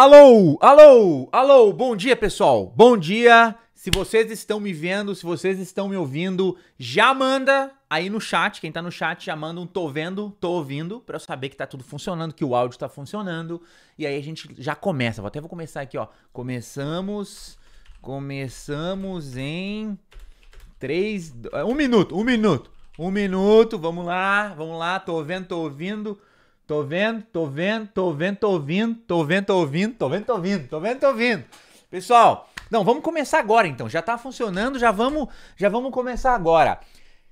Alô, alô, alô, bom dia pessoal, bom dia. Se vocês estão me vendo, se vocês estão me ouvindo, já manda aí no chat, quem tá no chat já manda um tô vendo, tô ouvindo, pra eu saber que tá tudo funcionando, que o áudio tá funcionando. E aí a gente já começa, até vou começar aqui, ó. Começamos, começamos em três, um minuto, um minuto, um minuto, vamos lá, vamos lá, tô vendo, tô ouvindo. Tô vendo, tô vendo, tô vendo, tô ouvindo, tô vendo, tô ouvindo, tô vendo, tô ouvindo, tô vendo, tô ouvindo. Pessoal, não, vamos começar agora então. Já tá funcionando, já vamos, já vamos começar agora.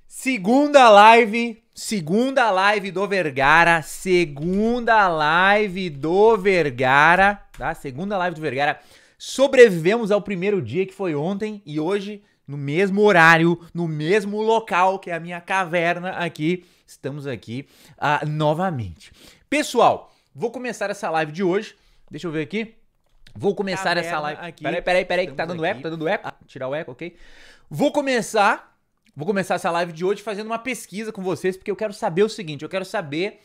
Segunda live, segunda live do Vergara, segunda live do Vergara, tá? Segunda live do Vergara. Sobrevivemos ao primeiro dia que foi ontem e hoje no mesmo horário, no mesmo local que é a minha caverna aqui estamos aqui ah, novamente. Pessoal, vou começar essa live de hoje. Deixa eu ver aqui. Vou começar Caverna tá essa live. Aqui. Peraí, peraí, peraí, que tá dando aqui. eco, tá dando eco. Ah, tirar o eco, ok? Vou começar. Vou começar essa live de hoje fazendo uma pesquisa com vocês, porque eu quero saber o seguinte: eu quero saber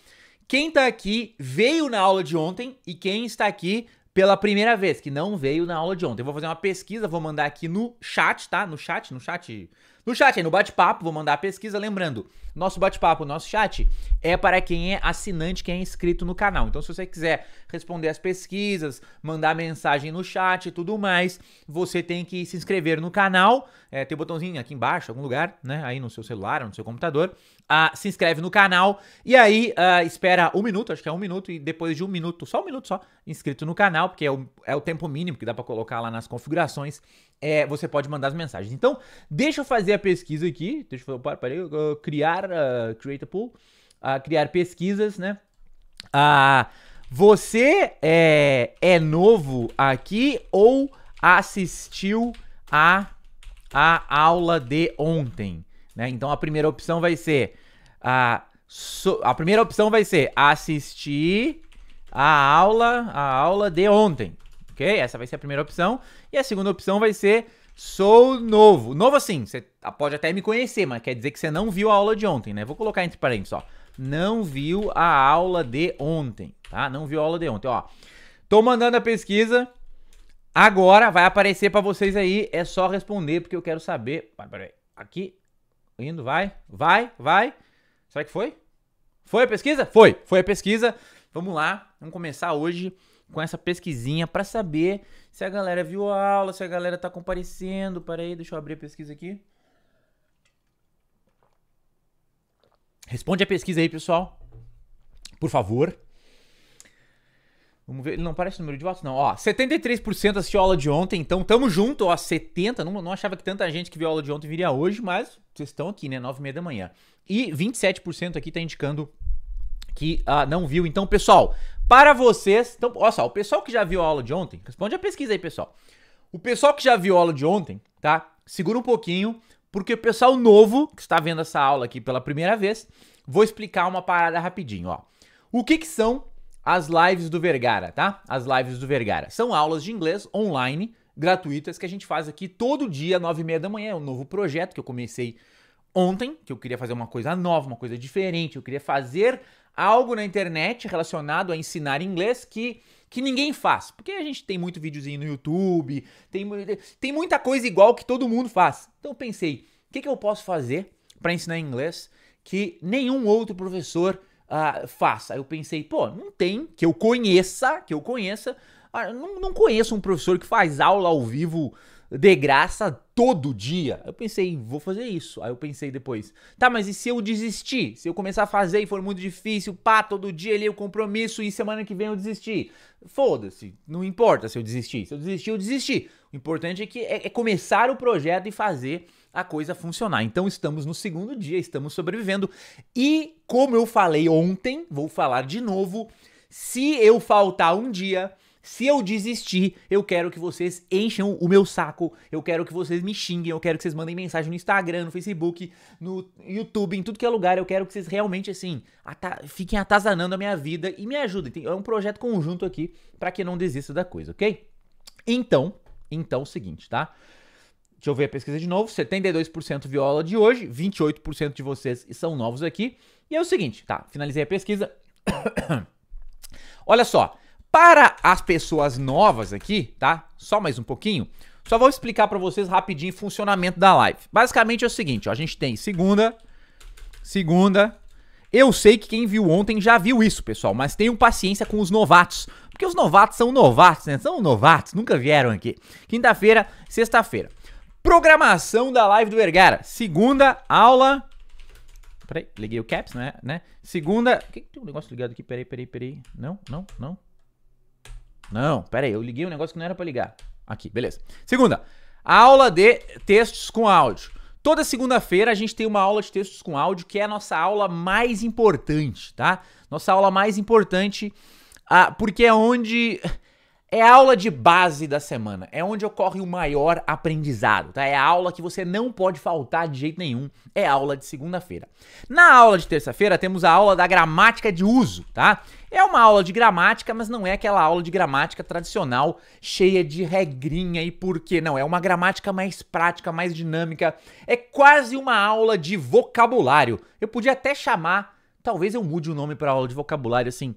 quem tá aqui veio na aula de ontem e quem está aqui pela primeira vez, que não veio na aula de ontem. Eu vou fazer uma pesquisa, vou mandar aqui no chat, tá? No chat, no chat. No chat, aí no bate-papo, vou mandar a pesquisa. Lembrando, nosso bate-papo, nosso chat é para quem é assinante, quem é inscrito no canal. Então, se você quiser responder as pesquisas, mandar mensagem no chat e tudo mais, você tem que se inscrever no canal. É, tem um botãozinho aqui embaixo, algum lugar, né? Aí no seu celular, no seu computador. Uh, se inscreve no canal e aí uh, espera um minuto, acho que é um minuto, e depois de um minuto, só um minuto só, inscrito no canal, porque é o, é o tempo mínimo que dá para colocar lá nas configurações, é, você pode mandar as mensagens. Então, deixa eu fazer a pesquisa aqui, deixa eu para, para aí, uh, criar, uh, create a pool, criar pesquisas, né? Uh, você é, é novo aqui ou assistiu a, a aula de ontem? Né? Então a primeira opção vai ser a so, a primeira opção vai ser assistir a aula a aula de ontem, ok? Essa vai ser a primeira opção e a segunda opção vai ser sou novo, novo assim. Você pode até me conhecer, mas quer dizer que você não viu a aula de ontem, né? Vou colocar entre parênteses, ó. Não viu a aula de ontem, tá? Não viu a aula de ontem, ó. Tô mandando a pesquisa. Agora vai aparecer para vocês aí, é só responder porque eu quero saber. Aqui, Indo, vai, vai, vai. Será que foi? Foi a pesquisa? Foi, foi a pesquisa. Vamos lá, vamos começar hoje com essa pesquisinha para saber se a galera viu a aula, se a galera tá comparecendo. Para aí, deixa eu abrir a pesquisa aqui. Responde a pesquisa aí, pessoal. Por favor. Vamos ver, ele não parece o número de votos, não. Ó, 73% assistiu a aula de ontem, então tamo junto, ó, 70%. Não, não achava que tanta gente que viu a aula de ontem viria hoje, mas vocês estão aqui, né, 9 e meia da manhã. E 27% aqui tá indicando que ah, não viu. Então, pessoal, para vocês... Então, olha só, o pessoal que já viu a aula de ontem, responde a pesquisa aí, pessoal. O pessoal que já viu a aula de ontem, tá? Segura um pouquinho, porque o pessoal novo que está vendo essa aula aqui pela primeira vez, vou explicar uma parada rapidinho, ó. O que que são as lives do Vergara, tá? As lives do Vergara. São aulas de inglês online, gratuitas, que a gente faz aqui todo dia, nove e meia da manhã. É um novo projeto que eu comecei ontem, que eu queria fazer uma coisa nova, uma coisa diferente. Eu queria fazer algo na internet relacionado a ensinar inglês que, que ninguém faz. Porque a gente tem muito videozinho no YouTube, tem, tem muita coisa igual que todo mundo faz. Então eu pensei, o que, que eu posso fazer para ensinar inglês que nenhum outro professor ah, faça. Aí eu pensei, pô, não tem que eu conheça, que eu conheça. Ah, não, não conheço um professor que faz aula ao vivo de graça todo dia. Eu pensei, vou fazer isso. Aí eu pensei depois, tá, mas e se eu desistir? Se eu começar a fazer e for muito difícil, pá, todo dia ali o compromisso e semana que vem eu desistir. Foda-se, não importa se eu desistir. Se eu desistir, eu desisti. O importante é que é, é começar o projeto e fazer a coisa funcionar. Então estamos no segundo dia, estamos sobrevivendo. E como eu falei ontem, vou falar de novo, se eu faltar um dia, se eu desistir, eu quero que vocês encham o meu saco, eu quero que vocês me xinguem, eu quero que vocês mandem mensagem no Instagram, no Facebook, no YouTube, em tudo que é lugar. Eu quero que vocês realmente, assim, ata fiquem atazanando a minha vida e me ajudem. É um projeto conjunto aqui para que não desista da coisa, ok? Então, então é o seguinte, tá? Deixa eu ver a pesquisa de novo. 72% viola de hoje, 28% de vocês são novos aqui. E é o seguinte, tá? Finalizei a pesquisa. Olha só, para as pessoas novas aqui, tá? Só mais um pouquinho. Só vou explicar para vocês rapidinho o funcionamento da live. Basicamente é o seguinte, ó, a gente tem segunda, segunda. Eu sei que quem viu ontem já viu isso, pessoal, mas tenham paciência com os novatos, porque os novatos são novatos, né? São novatos, nunca vieram aqui. Quinta-feira, sexta-feira. Programação da live do Vergara. Segunda aula. Peraí, liguei o caps, né? né? Segunda. O que, que tem um negócio ligado aqui? Peraí, peraí, peraí. Não, não, não. Não, peraí, eu liguei um negócio que não era para ligar. Aqui, beleza. Segunda, aula de textos com áudio. Toda segunda-feira a gente tem uma aula de textos com áudio, que é a nossa aula mais importante, tá? Nossa aula mais importante, ah, porque é onde é a aula de base da semana, é onde ocorre o maior aprendizado, tá? É a aula que você não pode faltar de jeito nenhum, é a aula de segunda-feira. Na aula de terça-feira temos a aula da gramática de uso, tá? É uma aula de gramática, mas não é aquela aula de gramática tradicional cheia de regrinha e por não, é uma gramática mais prática, mais dinâmica, é quase uma aula de vocabulário. Eu podia até chamar, talvez eu mude o nome para aula de vocabulário assim,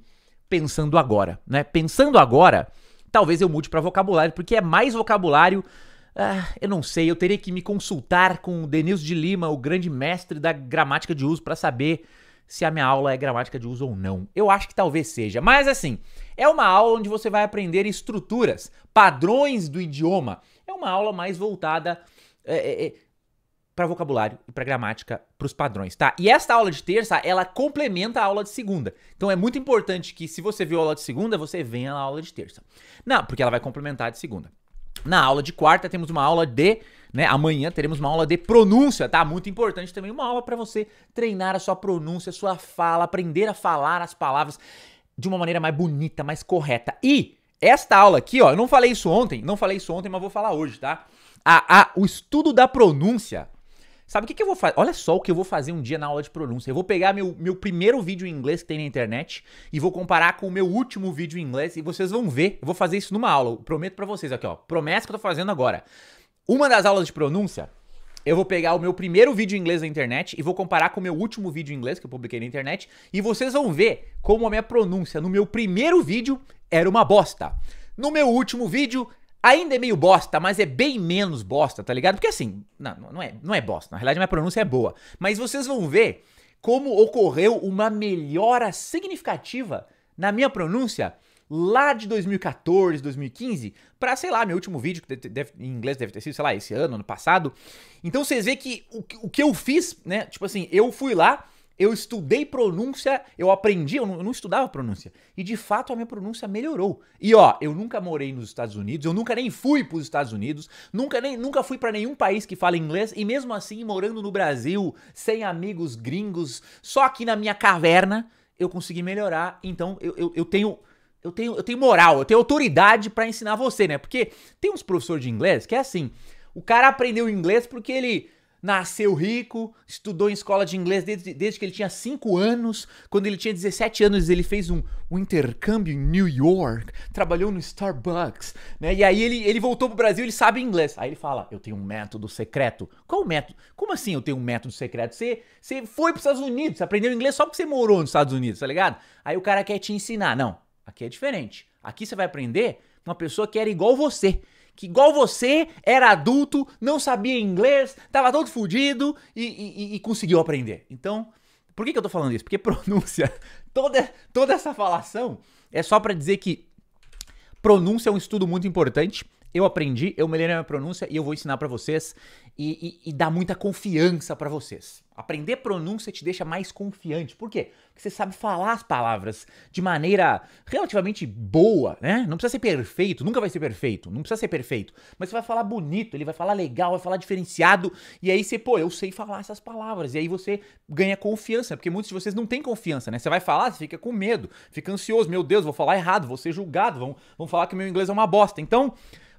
pensando agora, né? Pensando agora Talvez eu mude para vocabulário, porque é mais vocabulário. Ah, eu não sei, eu teria que me consultar com o Denilson de Lima, o grande mestre da gramática de uso, para saber se a minha aula é gramática de uso ou não. Eu acho que talvez seja, mas assim, é uma aula onde você vai aprender estruturas, padrões do idioma. É uma aula mais voltada. É, é, é para vocabulário e para gramática, para os padrões, tá? E esta aula de terça, ela complementa a aula de segunda. Então é muito importante que se você viu a aula de segunda, você venha na aula de terça. Não, porque ela vai complementar a de segunda. Na aula de quarta temos uma aula de, né, amanhã teremos uma aula de pronúncia, tá? Muito importante também uma aula para você treinar a sua pronúncia, a sua fala, aprender a falar as palavras de uma maneira mais bonita, mais correta. E esta aula aqui, ó, eu não falei isso ontem, não falei isso ontem, mas vou falar hoje, tá? A, a, o estudo da pronúncia Sabe o que, que eu vou fazer? Olha só o que eu vou fazer um dia na aula de pronúncia. Eu vou pegar meu, meu primeiro vídeo em inglês que tem na internet e vou comparar com o meu último vídeo em inglês e vocês vão ver. Eu vou fazer isso numa aula. Eu prometo para vocês aqui, ó. Promessa que eu tô fazendo agora. Uma das aulas de pronúncia, eu vou pegar o meu primeiro vídeo em inglês na internet e vou comparar com o meu último vídeo em inglês que eu publiquei na internet e vocês vão ver como a minha pronúncia no meu primeiro vídeo era uma bosta. No meu último vídeo Ainda é meio bosta, mas é bem menos bosta, tá ligado? Porque assim, não, não, é, não é bosta. Na realidade, minha pronúncia é boa. Mas vocês vão ver como ocorreu uma melhora significativa na minha pronúncia lá de 2014, 2015, para sei lá, meu último vídeo, que deve, em inglês deve ter sido, sei lá, esse ano, ano passado. Então vocês veem que o, o que eu fiz, né? Tipo assim, eu fui lá eu estudei pronúncia, eu aprendi, eu não, eu não, estudava pronúncia. E de fato a minha pronúncia melhorou. E ó, eu nunca morei nos Estados Unidos, eu nunca nem fui para os Estados Unidos, nunca, nem, nunca fui para nenhum país que fala inglês, e mesmo assim, morando no Brasil, sem amigos gringos, só aqui na minha caverna, eu consegui melhorar. Então eu, eu, eu tenho. Eu tenho, eu tenho moral, eu tenho autoridade para ensinar você, né? Porque tem uns professores de inglês que é assim: o cara aprendeu inglês porque ele nasceu rico, estudou em escola de inglês desde, desde que ele tinha 5 anos. Quando ele tinha 17 anos, ele fez um, um, intercâmbio em New York, trabalhou no Starbucks, né? E aí ele, ele voltou pro Brasil, ele sabe inglês. Aí ele fala: Eu tenho um método secreto. Qual o método? Como assim eu tenho um método secreto? Você, você foi pros Estados Unidos, você aprendeu inglês só porque você morou nos Estados Unidos, tá ligado? Aí o cara quer te ensinar. Não, aqui é diferente. Aqui você vai aprender uma pessoa que era igual você que igual você era adulto, não sabia inglês, tava todo fudido e, e, e conseguiu aprender. Então, por que, que eu tô falando isso? Porque pronúncia, toda, toda essa falação é só para dizer que pronúncia é um estudo muito importante. Eu aprendi, eu melhorei a minha pronúncia e eu vou ensinar para vocês e, e, e dar muita confiança para vocês. Aprender pronúncia te deixa mais confiante. Por quê? Porque você sabe falar as palavras de maneira relativamente boa, né? Não precisa ser perfeito, nunca vai ser perfeito, não precisa ser perfeito. Mas você vai falar bonito, ele vai falar legal, vai falar diferenciado. E aí você, pô, eu sei falar essas palavras. E aí você ganha confiança, porque muitos de vocês não têm confiança, né? Você vai falar, você fica com medo, fica ansioso. Meu Deus, vou falar errado, vou ser julgado, vão, vão falar que meu inglês é uma bosta. Então.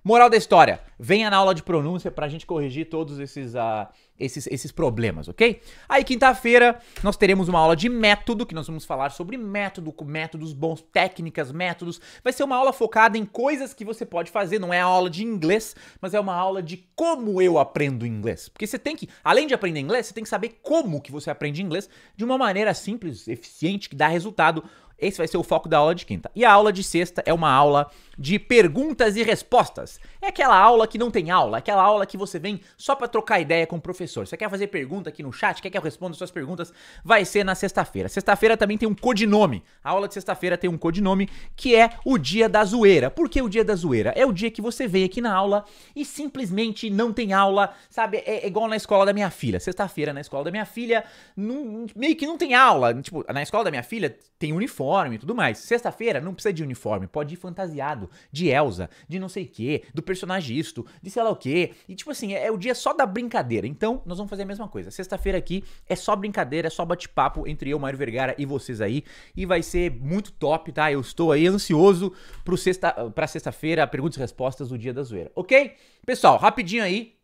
Moral da história: venha na aula de pronúncia pra gente corrigir todos esses, uh, esses, esses problemas, ok? Aí, quinta-feira, nós teremos uma aula de método, que nós vamos falar sobre método, métodos bons, técnicas, métodos. Vai ser uma aula focada em coisas que você pode fazer, não é aula de inglês, mas é uma aula de como eu aprendo inglês. Porque você tem que, além de aprender inglês, você tem que saber como que você aprende inglês de uma maneira simples, eficiente, que dá resultado. Esse vai ser o foco da aula de quinta. E a aula de sexta é uma aula de perguntas e respostas. É aquela aula que não tem aula, aquela aula que você vem só para trocar ideia com o professor. Você quer fazer pergunta aqui no chat, quer que eu responda suas perguntas? Vai ser na sexta-feira. Sexta-feira também tem um codinome. A aula de sexta-feira tem um codinome que é o dia da zoeira. Por que o dia da zoeira? É o dia que você vem aqui na aula e simplesmente não tem aula, sabe? É, é igual na escola da minha filha. Sexta-feira na escola da minha filha, não, meio que não tem aula. Tipo, na escola da minha filha tem uniforme e tudo mais. Sexta-feira não precisa de uniforme, pode ir fantasiado de Elsa, de não sei o quê, do personagem isto, de sei lá o quê. E tipo assim, é, é o dia só da brincadeira. Então, nós vamos fazer a mesma coisa. Sexta-feira aqui é só brincadeira, é só bate-papo entre eu, Mário Vergara e vocês aí. E vai ser muito top, tá? Eu estou aí ansioso pro sexta, pra sexta-feira, perguntas e respostas do Dia da Zoeira, ok? Pessoal, rapidinho aí,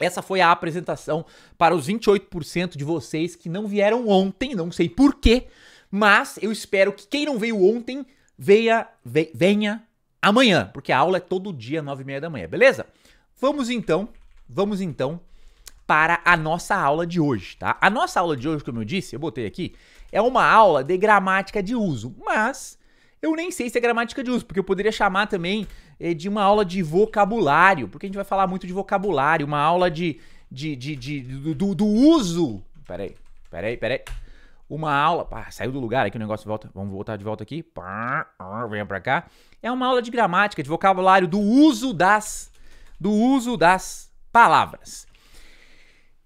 essa foi a apresentação para os 28% de vocês que não vieram ontem, não sei porquê, mas eu espero que quem não veio ontem venha, venha amanhã, porque a aula é todo dia, 9 e meia da manhã, beleza? Vamos então, vamos então para a nossa aula de hoje, tá? A nossa aula de hoje, como eu disse, eu botei aqui, é uma aula de gramática de uso, mas eu nem sei se é gramática de uso, porque eu poderia chamar também eh, de uma aula de vocabulário, porque a gente vai falar muito de vocabulário, uma aula de, de, de, de do, do uso. Peraí, peraí, peraí uma aula. Pá, saiu do lugar aqui o negócio volta. Vamos voltar de volta aqui. Pá, venha pra cá. É uma aula de gramática, de vocabulário, do uso das. Do uso das palavras.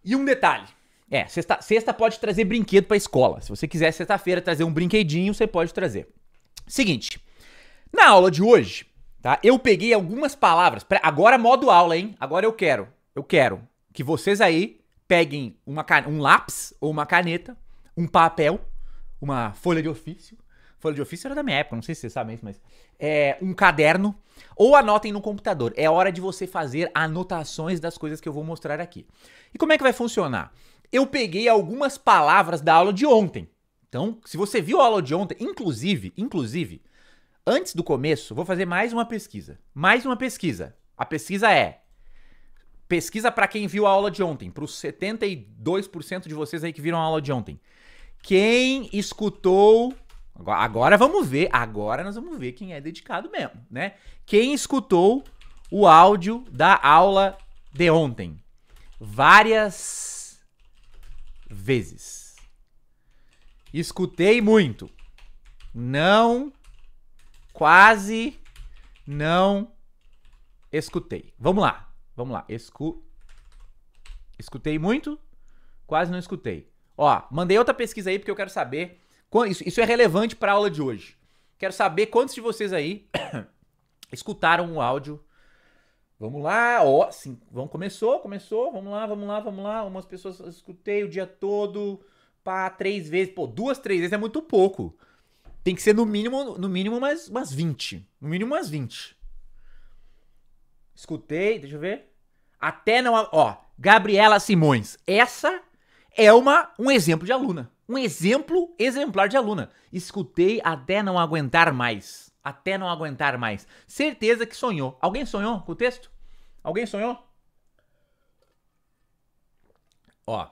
E um detalhe. É, sexta, sexta pode trazer brinquedo pra escola. Se você quiser sexta-feira trazer um brinquedinho, você pode trazer. Seguinte. Na aula de hoje, tá? Eu peguei algumas palavras. Pra, agora modo aula, hein? Agora eu quero. Eu quero que vocês aí peguem uma, um lápis ou uma caneta um papel, uma folha de ofício. Folha de ofício era da minha época, não sei se vocês sabem isso, mas. É, um caderno. Ou anotem no computador. É hora de você fazer anotações das coisas que eu vou mostrar aqui. E como é que vai funcionar? Eu peguei algumas palavras da aula de ontem. Então, se você viu a aula de ontem, inclusive, inclusive, antes do começo, vou fazer mais uma pesquisa. Mais uma pesquisa. A pesquisa é pesquisa para quem viu a aula de ontem, para os 72% de vocês aí que viram a aula de ontem. Quem escutou. Agora, agora vamos ver. Agora nós vamos ver quem é dedicado mesmo, né? Quem escutou o áudio da aula de ontem? Várias vezes. Escutei muito. Não. Quase. Não. Escutei. Vamos lá. Vamos lá. Escu... Escutei muito. Quase não escutei. Ó, mandei outra pesquisa aí porque eu quero saber. Isso, isso é relevante para a aula de hoje. Quero saber quantos de vocês aí escutaram o áudio. Vamos lá, ó, sim, vamos, começou, começou, vamos lá, vamos lá, vamos lá. Umas pessoas escutei o dia todo, pá, três vezes. Pô, duas, três vezes é muito pouco. Tem que ser no mínimo, no mínimo mais umas 20. No mínimo umas 20. Escutei, deixa eu ver. Até não. Ó, Gabriela Simões. Essa é uma, um exemplo de aluna. Um exemplo exemplar de aluna. Escutei até não aguentar mais. Até não aguentar mais. Certeza que sonhou. Alguém sonhou com o texto? Alguém sonhou? Ó.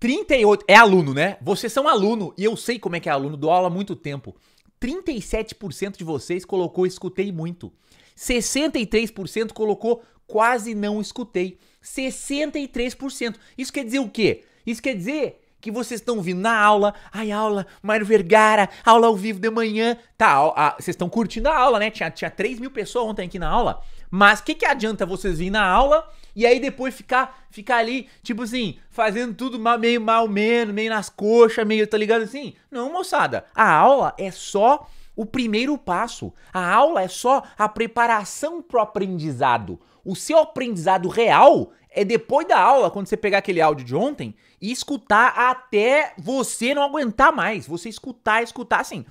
38. É aluno, né? Vocês são aluno. E eu sei como é que é aluno. Dou aula há muito tempo. 37% de vocês colocou escutei muito. 63% colocou quase não escutei. 63%. Isso quer dizer o quê? Isso quer dizer que vocês estão vindo na aula, ai aula, Mário Vergara, aula ao vivo de manhã, tá, vocês estão curtindo a aula, né, tinha, tinha 3 mil pessoas ontem aqui na aula, mas o que, que adianta vocês virem na aula e aí depois ficar, ficar ali, tipo assim, fazendo tudo meio mal menos, meio nas coxas, meio, tá ligado assim? Não, moçada, a aula é só o primeiro passo. A aula é só a preparação para o aprendizado. O seu aprendizado real é depois da aula, quando você pegar aquele áudio de ontem e escutar até você não aguentar mais. Você escutar, escutar assim.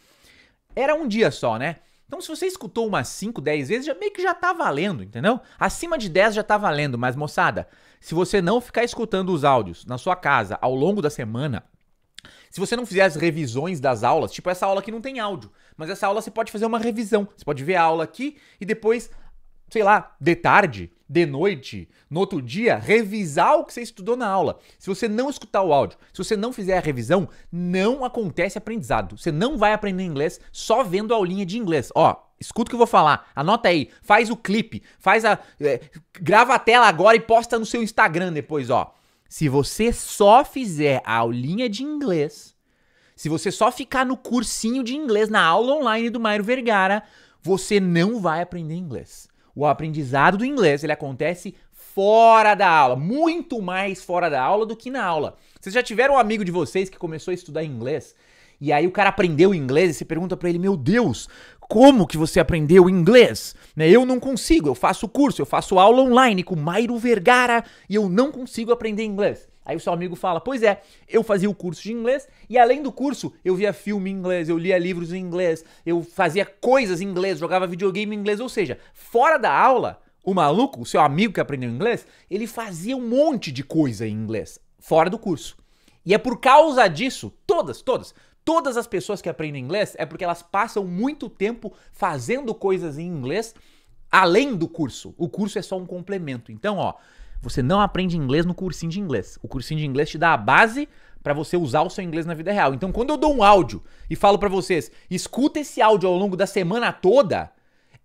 Era um dia só, né? Então, se você escutou umas 5, 10 vezes, já meio que já tá valendo, entendeu? Acima de 10 já tá valendo, mas moçada, se você não ficar escutando os áudios na sua casa ao longo da semana, se você não fizer as revisões das aulas, tipo essa aula aqui não tem áudio, mas essa aula você pode fazer uma revisão. Você pode ver a aula aqui e depois, sei lá, de tarde, de noite, no outro dia, revisar o que você estudou na aula. Se você não escutar o áudio, se você não fizer a revisão, não acontece aprendizado. Você não vai aprender inglês só vendo a aulinha de inglês. Ó, escuta o que eu vou falar, anota aí, faz o clipe, faz a. É, grava a tela agora e posta no seu Instagram depois, ó. Se você só fizer a aulinha de inglês, se você só ficar no cursinho de inglês, na aula online do Mairo Vergara, você não vai aprender inglês. O aprendizado do inglês, ele acontece fora da aula, muito mais fora da aula do que na aula. Vocês já tiveram um amigo de vocês que começou a estudar inglês e aí o cara aprendeu inglês e você pergunta para ele: "Meu Deus, como que você aprendeu inglês? Né? Eu não consigo, eu faço curso, eu faço aula online com Mairo Vergara e eu não consigo aprender inglês. Aí o seu amigo fala: Pois é, eu fazia o curso de inglês e além do curso, eu via filme em inglês, eu lia livros em inglês, eu fazia coisas em inglês, jogava videogame em inglês. Ou seja, fora da aula, o maluco, o seu amigo que aprendeu inglês, ele fazia um monte de coisa em inglês, fora do curso. E é por causa disso, todas, todas, Todas as pessoas que aprendem inglês é porque elas passam muito tempo fazendo coisas em inglês além do curso. O curso é só um complemento. Então, ó, você não aprende inglês no cursinho de inglês. O cursinho de inglês te dá a base para você usar o seu inglês na vida real. Então, quando eu dou um áudio e falo para vocês, escuta esse áudio ao longo da semana toda,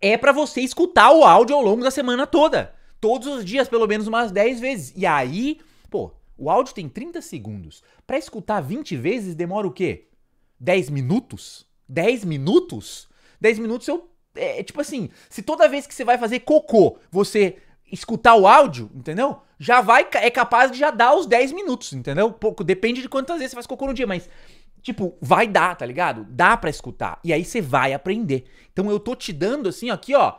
é para você escutar o áudio ao longo da semana toda. Todos os dias, pelo menos umas 10 vezes. E aí, pô, o áudio tem 30 segundos. Para escutar 20 vezes demora o quê? 10 minutos? 10 minutos? 10 minutos eu. É, é, tipo assim, se toda vez que você vai fazer cocô, você escutar o áudio, entendeu? Já vai. É capaz de já dar os 10 minutos, entendeu? Pouco, depende de quantas vezes você faz cocô no dia, mas. Tipo, vai dar, tá ligado? Dá para escutar. E aí você vai aprender. Então eu tô te dando assim, aqui, ó.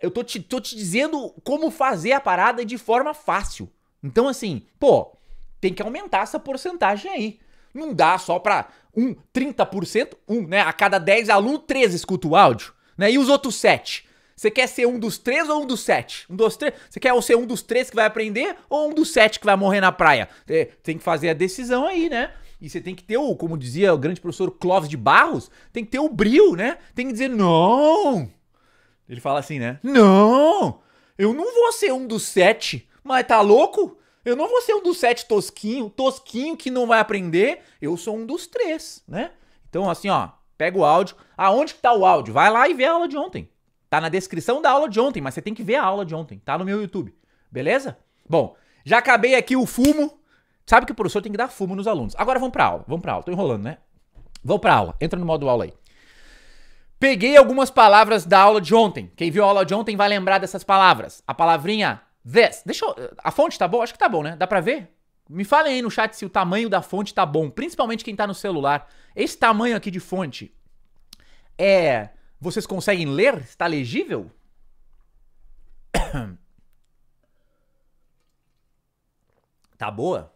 Eu tô te, tô te dizendo como fazer a parada de forma fácil. Então, assim, pô, tem que aumentar essa porcentagem aí. Não dá só pra um 30%, um, né? A cada 10 alunos, 13 escuta o áudio, né? E os outros 7? Você quer ser um dos três ou um dos sete? Um dos três? Você quer ser um dos três que vai aprender ou um dos sete que vai morrer na praia? É, tem que fazer a decisão aí, né? E você tem que ter o, como dizia o grande professor Clóvis de Barros, tem que ter o brilho, né? Tem que dizer, não! Ele fala assim, né? Não! Eu não vou ser um dos sete, mas tá louco? Eu não vou ser um dos sete tosquinho, tosquinho que não vai aprender. Eu sou um dos três, né? Então, assim, ó, pega o áudio. Aonde que tá o áudio? Vai lá e vê a aula de ontem. Tá na descrição da aula de ontem, mas você tem que ver a aula de ontem. Tá no meu YouTube. Beleza? Bom, já acabei aqui o fumo. Sabe que o professor tem que dar fumo nos alunos. Agora vamos pra aula. Vamos pra aula. Tô enrolando, né? Vamos pra aula. Entra no modo aula aí. Peguei algumas palavras da aula de ontem. Quem viu a aula de ontem vai lembrar dessas palavras. A palavrinha This. Deixa eu. A fonte tá boa? Acho que tá bom, né? Dá pra ver? Me falem aí no chat se o tamanho da fonte tá bom, principalmente quem tá no celular. Esse tamanho aqui de fonte é. Vocês conseguem ler? Está legível? Tá boa?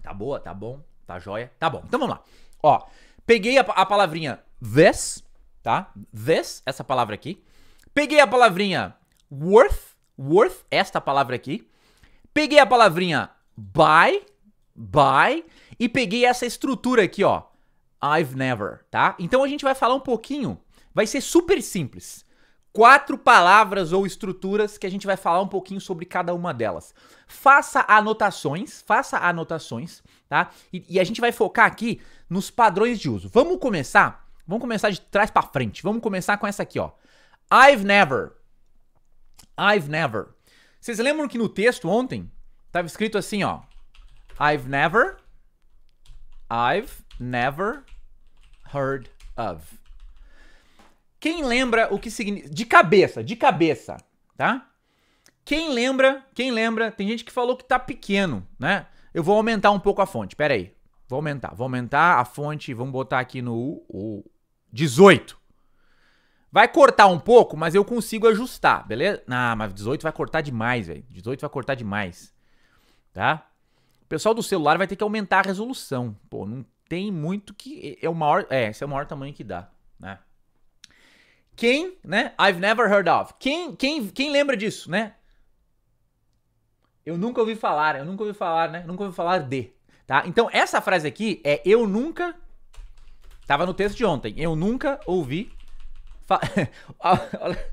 Tá boa, tá bom, tá jóia. Tá bom, então vamos lá. Ó, peguei a, a palavrinha this, tá? This, essa palavra aqui. Peguei a palavrinha worth, worth, esta palavra aqui. Peguei a palavrinha by, by, e peguei essa estrutura aqui, ó. I've never, tá? Então a gente vai falar um pouquinho, vai ser super simples. Quatro palavras ou estruturas que a gente vai falar um pouquinho sobre cada uma delas. Faça anotações, faça anotações, tá? E, e a gente vai focar aqui nos padrões de uso. Vamos começar? Vamos começar de trás para frente. Vamos começar com essa aqui, ó. I've never. I've never. Vocês lembram que no texto ontem estava escrito assim, ó. I've never, I've never heard of. Quem lembra o que significa? De cabeça, de cabeça, tá? Quem lembra, quem lembra, tem gente que falou que tá pequeno, né? Eu vou aumentar um pouco a fonte, pera aí. Vou aumentar, vou aumentar a fonte, vamos botar aqui no o, 18. Vai cortar um pouco, mas eu consigo ajustar, beleza? Ah, mas 18 vai cortar demais, velho. 18 vai cortar demais, tá? O pessoal do celular vai ter que aumentar a resolução. Pô, não tem muito que... É o maior... É, esse é o maior tamanho que dá, né? Quem, né? I've never heard of. Quem, quem, quem lembra disso, né? Eu nunca ouvi falar, eu nunca ouvi falar, né? nunca ouvi falar de, tá? Então essa frase aqui é eu nunca tava no texto de ontem. Eu nunca ouvi Fa...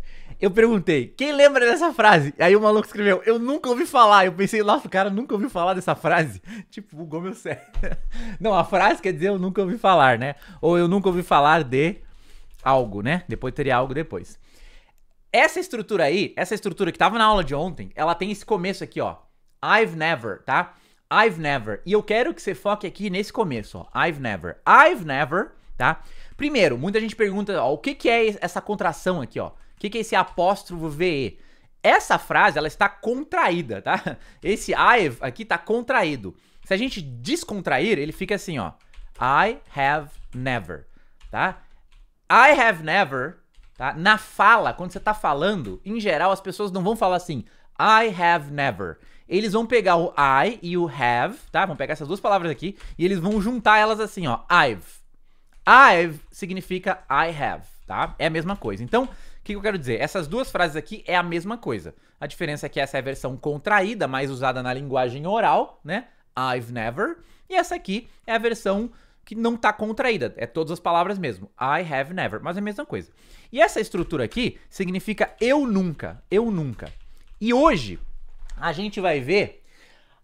Eu perguntei, quem lembra dessa frase? Aí o maluco escreveu, eu nunca ouvi falar. Eu pensei, nossa, o cara nunca ouviu falar dessa frase. Tipo, bugou meu cérebro. Não, a frase quer dizer eu nunca ouvi falar, né? Ou eu nunca ouvi falar de algo, né? Depois teria algo depois. Essa estrutura aí, essa estrutura que tava na aula de ontem, ela tem esse começo aqui, ó. I've never, tá? I've never. E eu quero que você foque aqui nesse começo, ó. I've never. I've never, tá? Primeiro, muita gente pergunta, ó, o que, que é essa contração aqui, ó? O que, que é esse apóstrofo VE? Essa frase, ela está contraída, tá? Esse I aqui está contraído. Se a gente descontrair, ele fica assim, ó. I have never, tá? I have never, tá? Na fala, quando você está falando, em geral, as pessoas não vão falar assim, I have never. Eles vão pegar o I e o have, tá? Vão pegar essas duas palavras aqui e eles vão juntar elas assim, ó. I've. I've significa I have, tá? É a mesma coisa. Então, o que eu quero dizer? Essas duas frases aqui é a mesma coisa. A diferença é que essa é a versão contraída, mais usada na linguagem oral, né? I've never. E essa aqui é a versão que não tá contraída. É todas as palavras mesmo. I have never. Mas é a mesma coisa. E essa estrutura aqui significa eu nunca. Eu nunca. E hoje a gente vai ver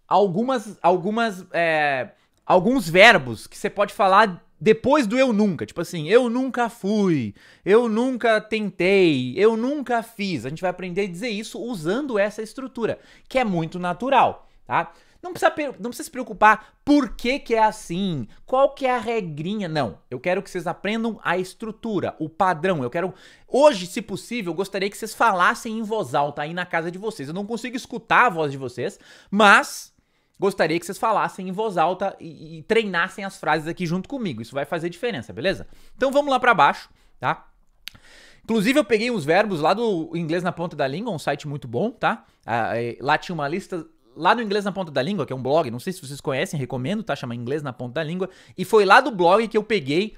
algumas, algumas, é, alguns verbos que você pode falar depois do eu nunca. Tipo assim, eu nunca fui, eu nunca tentei, eu nunca fiz. A gente vai aprender a dizer isso usando essa estrutura, que é muito natural, tá? Não precisa, não precisa se preocupar por que, que é assim, qual que é a regrinha, não. Eu quero que vocês aprendam a estrutura, o padrão. Eu quero. Hoje, se possível, eu gostaria que vocês falassem em voz alta aí na casa de vocês. Eu não consigo escutar a voz de vocês, mas gostaria que vocês falassem em voz alta e, e treinassem as frases aqui junto comigo. Isso vai fazer diferença, beleza? Então vamos lá para baixo, tá? Inclusive, eu peguei os verbos lá do Inglês na Ponta da Língua, um site muito bom, tá? Ah, é, lá tinha uma lista. Lá no Inglês na Ponta da Língua, que é um blog, não sei se vocês conhecem, recomendo, tá? Chama Inglês na Ponta da Língua. E foi lá do blog que eu peguei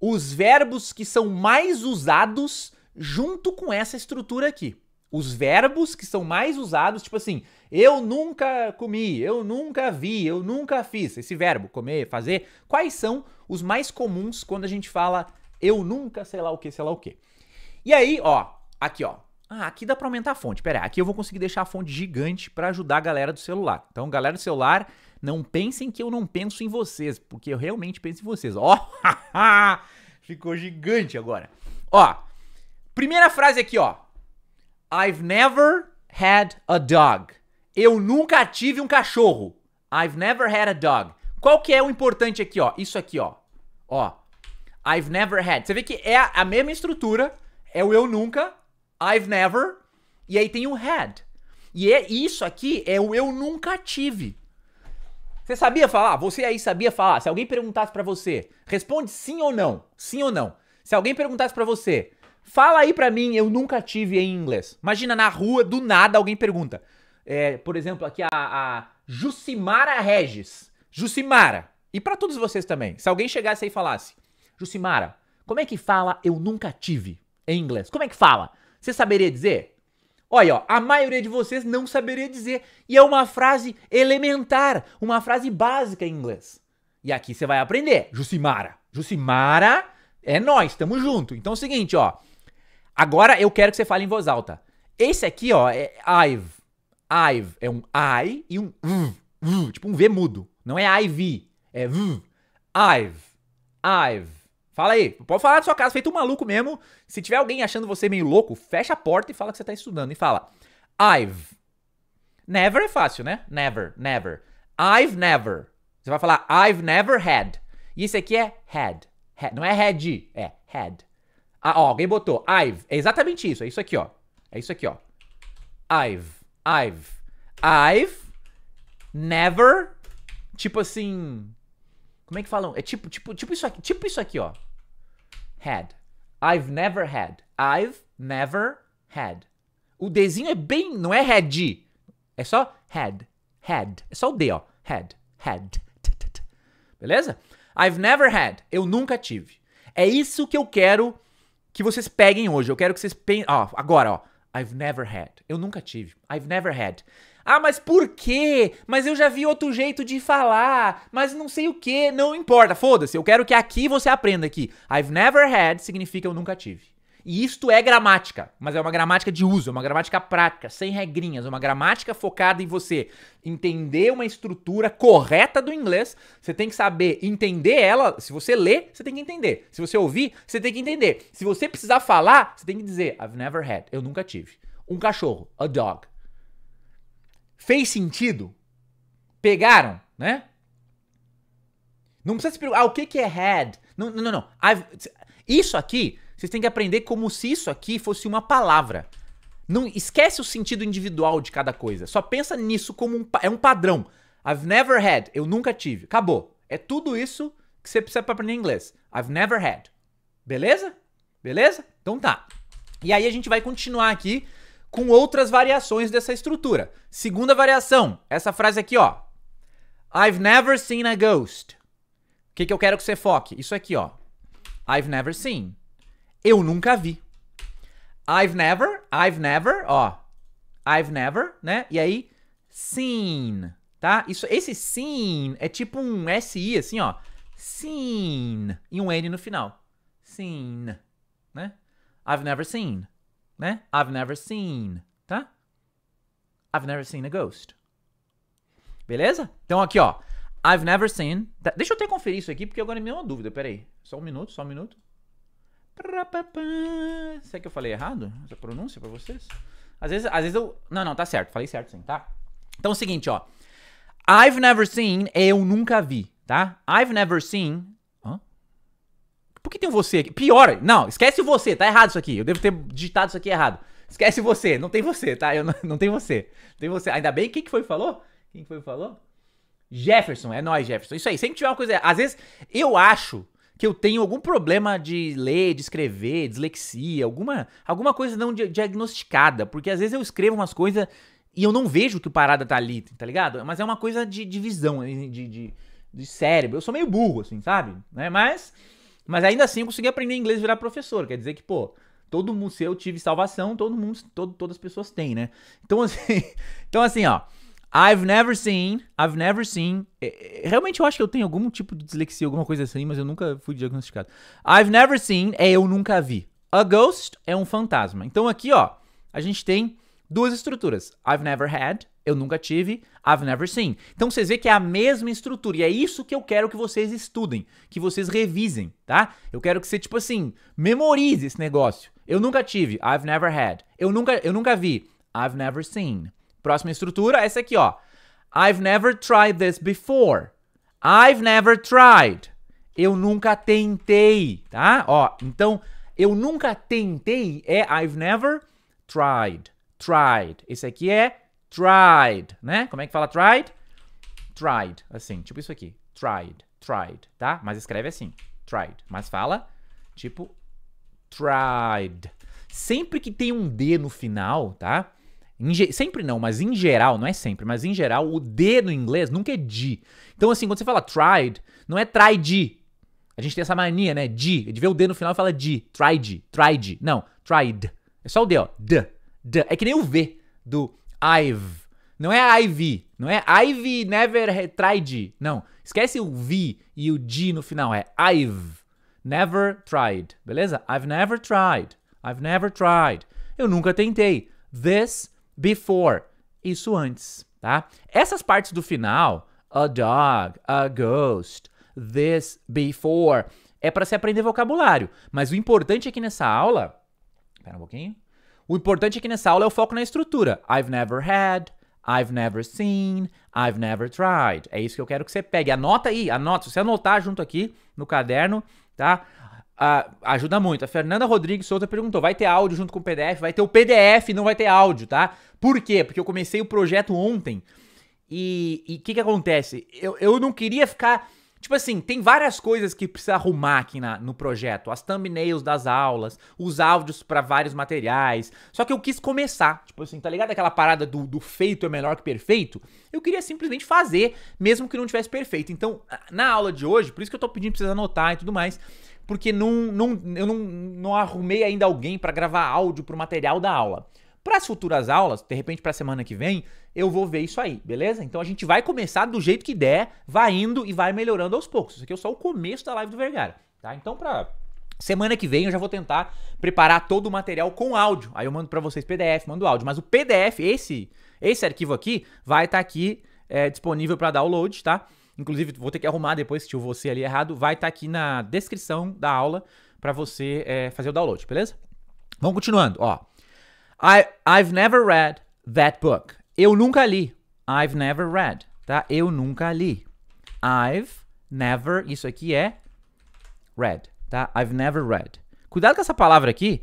os verbos que são mais usados junto com essa estrutura aqui. Os verbos que são mais usados, tipo assim, eu nunca comi, eu nunca vi, eu nunca fiz. Esse verbo, comer, fazer, quais são os mais comuns quando a gente fala eu nunca, sei lá o que, sei lá o que. E aí, ó, aqui, ó. Ah, aqui dá pra aumentar a fonte. Pera aí, aqui eu vou conseguir deixar a fonte gigante para ajudar a galera do celular. Então, galera do celular, não pensem que eu não penso em vocês, porque eu realmente penso em vocês. Ó, ficou gigante agora. Ó, primeira frase aqui, ó. I've never had a dog. Eu nunca tive um cachorro. I've never had a dog. Qual que é o importante aqui, ó? Isso aqui, ó. Ó. I've never had. Você vê que é a mesma estrutura. É o eu nunca, I've never, e aí tem o had. E é isso aqui é o eu nunca tive. Você sabia falar? Você aí sabia falar? Se alguém perguntasse para você, responde sim ou não. Sim ou não. Se alguém perguntasse para você, Fala aí pra mim, eu nunca tive em inglês. Imagina, na rua, do nada, alguém pergunta. É, por exemplo, aqui a, a Jucimara Regis. Jucimara. E para todos vocês também. Se alguém chegasse aí e falasse, Jucimara, como é que fala eu nunca tive em inglês? Como é que fala? Você saberia dizer? Olha, ó, a maioria de vocês não saberia dizer. E é uma frase elementar, uma frase básica em inglês. E aqui você vai aprender. Jucimara. Jucimara é nós, tamo junto. Então é o seguinte, ó. Agora eu quero que você fale em voz alta. Esse aqui, ó, é I've. I've é um I e um V. v tipo um V mudo. Não é IV. É V. I've. I've. Fala aí. Pode falar da sua casa, feito um maluco mesmo. Se tiver alguém achando você meio louco, fecha a porta e fala que você tá estudando. E fala: I've. Never é fácil, né? Never, never. I've never. Você vai falar I've never had. E esse aqui é had. had. Não é had, é had. Ah, ó, alguém botou. Ive. É exatamente isso. É isso aqui, ó. É isso aqui, ó. Ive. Ive. Ive. Never. Tipo assim. Como é que falam? É tipo, tipo, tipo isso aqui. Tipo isso aqui, ó. Had. I've never had. I've never had. O Dzinho é bem. Não é had. É só had. Had. É só o D, ó. Had. Had. Beleza? I've never had. Eu nunca tive. É isso que eu quero que vocês peguem hoje. Eu quero que vocês pensem. Ó, agora, ó. I've never had. Eu nunca tive. I've never had. Ah, mas por quê? Mas eu já vi outro jeito de falar. Mas não sei o quê. Não importa. Foda-se. Eu quero que aqui você aprenda que I've never had significa eu nunca tive. E isto é gramática, mas é uma gramática de uso, é uma gramática prática, sem regrinhas, é uma gramática focada em você entender uma estrutura correta do inglês. Você tem que saber entender ela. Se você ler, você tem que entender. Se você ouvir, você tem que entender. Se você precisar falar, você tem que dizer I've never had, eu nunca tive. Um cachorro, a dog. Fez sentido? Pegaram, né? Não precisa se perguntar, ah, o que, que é had? Não, não, não. não. Isso aqui vocês têm que aprender como se isso aqui fosse uma palavra. Não esquece o sentido individual de cada coisa. Só pensa nisso como um, é um padrão. I've never had, eu nunca tive. Acabou. É tudo isso que você precisa para aprender inglês. I've never had. Beleza? Beleza? Então tá. E aí a gente vai continuar aqui com outras variações dessa estrutura. Segunda variação, essa frase aqui, ó. I've never seen a ghost. O que, que eu quero que você foque? Isso aqui, ó. I've never seen. Eu nunca vi. I've never, I've never, ó. I've never, né? E aí, seen, tá? Isso, esse seen é tipo um SI, assim, ó. Seen. E um N no final. Seen, né? I've never seen, né? I've never seen, tá? I've never seen a ghost. Beleza? Então aqui, ó. I've never seen. Tá? Deixa eu até conferir isso aqui, porque agora me deu uma dúvida. Pera aí. Só um minuto, só um minuto. Será que eu falei errado essa pronúncia pra vocês? Às vezes, às vezes eu. Não, não, tá certo. Falei certo sim, tá? Então é o seguinte, ó. I've never seen é eu nunca vi, tá? I've never seen. Hã? Por que tem você aqui? Pior! Não, esquece você, tá errado isso aqui. Eu devo ter digitado isso aqui errado. Esquece você, não tem você, tá? Eu não, não tem você. tem você. Ainda bem, quem que foi que falou? Quem que foi que falou? Jefferson, é nós, Jefferson. Isso aí, sempre tiver uma coisa. Às vezes, eu acho que eu tenho algum problema de ler, de escrever, dislexia, alguma, alguma coisa não diagnosticada. Porque às vezes eu escrevo umas coisas e eu não vejo que o parada tá ali, tá ligado? Mas é uma coisa de, de visão, de, de, de cérebro. Eu sou meio burro, assim, sabe? Né? Mas, mas ainda assim eu consegui aprender inglês e virar professor. Quer dizer que, pô, todo mundo, se eu tive salvação, todo mundo, todo, todas as pessoas têm, né? Então assim, então assim, ó. I've never seen, I've never seen. É, é, realmente eu acho que eu tenho algum tipo de dislexia, alguma coisa assim, mas eu nunca fui diagnosticado. I've never seen é eu nunca vi. A ghost é um fantasma. Então aqui, ó, a gente tem duas estruturas. I've never had, eu nunca tive, I've never seen. Então vocês vê que é a mesma estrutura e é isso que eu quero que vocês estudem, que vocês revisem, tá? Eu quero que você tipo assim, memorize esse negócio. Eu nunca tive, I've never had. Eu nunca, eu nunca vi, I've never seen. Próxima estrutura, essa aqui, ó. I've never tried this before. I've never tried. Eu nunca tentei, tá? Ó, então, eu nunca tentei é I've never tried. Tried. Esse aqui é tried, né? Como é que fala tried? Tried, assim, tipo isso aqui. Tried, tried, tá? Mas escreve assim, tried. Mas fala, tipo, tried. Sempre que tem um D no final, tá? Sempre não, mas em geral, não é sempre, mas em geral, o D no inglês nunca é de. Então, assim, quando você fala tried, não é tried. A gente tem essa mania, né? De. De ver o D no final e fala de. Tried. Tried. Não, tried. É só o D, ó. D. D. É que nem o V do I've. Não é I've. Não é I've never tried. Não. Esquece o V e o D no final. É I've never tried. Beleza? I've never tried. I've never tried. Eu nunca tentei. This before, isso antes, tá? Essas partes do final, a dog, a ghost, this, before, é para se aprender vocabulário. Mas o importante aqui é nessa aula, pera um pouquinho. O importante aqui é nessa aula é o foco na estrutura. I've never had, I've never seen, I've never tried. É isso que eu quero que você pegue. Anota aí, anota. Se você anotar junto aqui no caderno, tá? ajuda muito. A Fernanda Rodrigues Souza perguntou: vai ter áudio junto com o PDF? Vai ter o PDF, não vai ter áudio, tá? Por quê? Porque eu comecei o projeto ontem e o que, que acontece? Eu, eu não queria ficar. Tipo assim, tem várias coisas que precisa arrumar aqui na, no projeto. As thumbnails das aulas, os áudios para vários materiais. Só que eu quis começar. Tipo assim, tá ligado aquela parada do, do feito é melhor que perfeito? Eu queria simplesmente fazer, mesmo que não tivesse perfeito. Então, na aula de hoje, por isso que eu tô pedindo pra vocês anotar e tudo mais porque não, não, eu não, não arrumei ainda alguém para gravar áudio para o material da aula. Para as futuras aulas, de repente para a semana que vem, eu vou ver isso aí, beleza? Então a gente vai começar do jeito que der, vai indo e vai melhorando aos poucos. Isso aqui é só o começo da live do Vergara, tá? Então para Semana que vem eu já vou tentar preparar todo o material com áudio. Aí eu mando para vocês PDF, mando áudio. Mas o PDF, esse, esse arquivo aqui, vai estar tá aqui é, disponível para download, tá? Inclusive, vou ter que arrumar depois se tiver você ali é errado. Vai estar tá aqui na descrição da aula para você é, fazer o download, beleza? Vamos continuando, ó. I, I've never read that book. Eu nunca li. I've never read, tá? Eu nunca li. I've never, isso aqui é read, tá? I've never read. Cuidado com essa palavra aqui,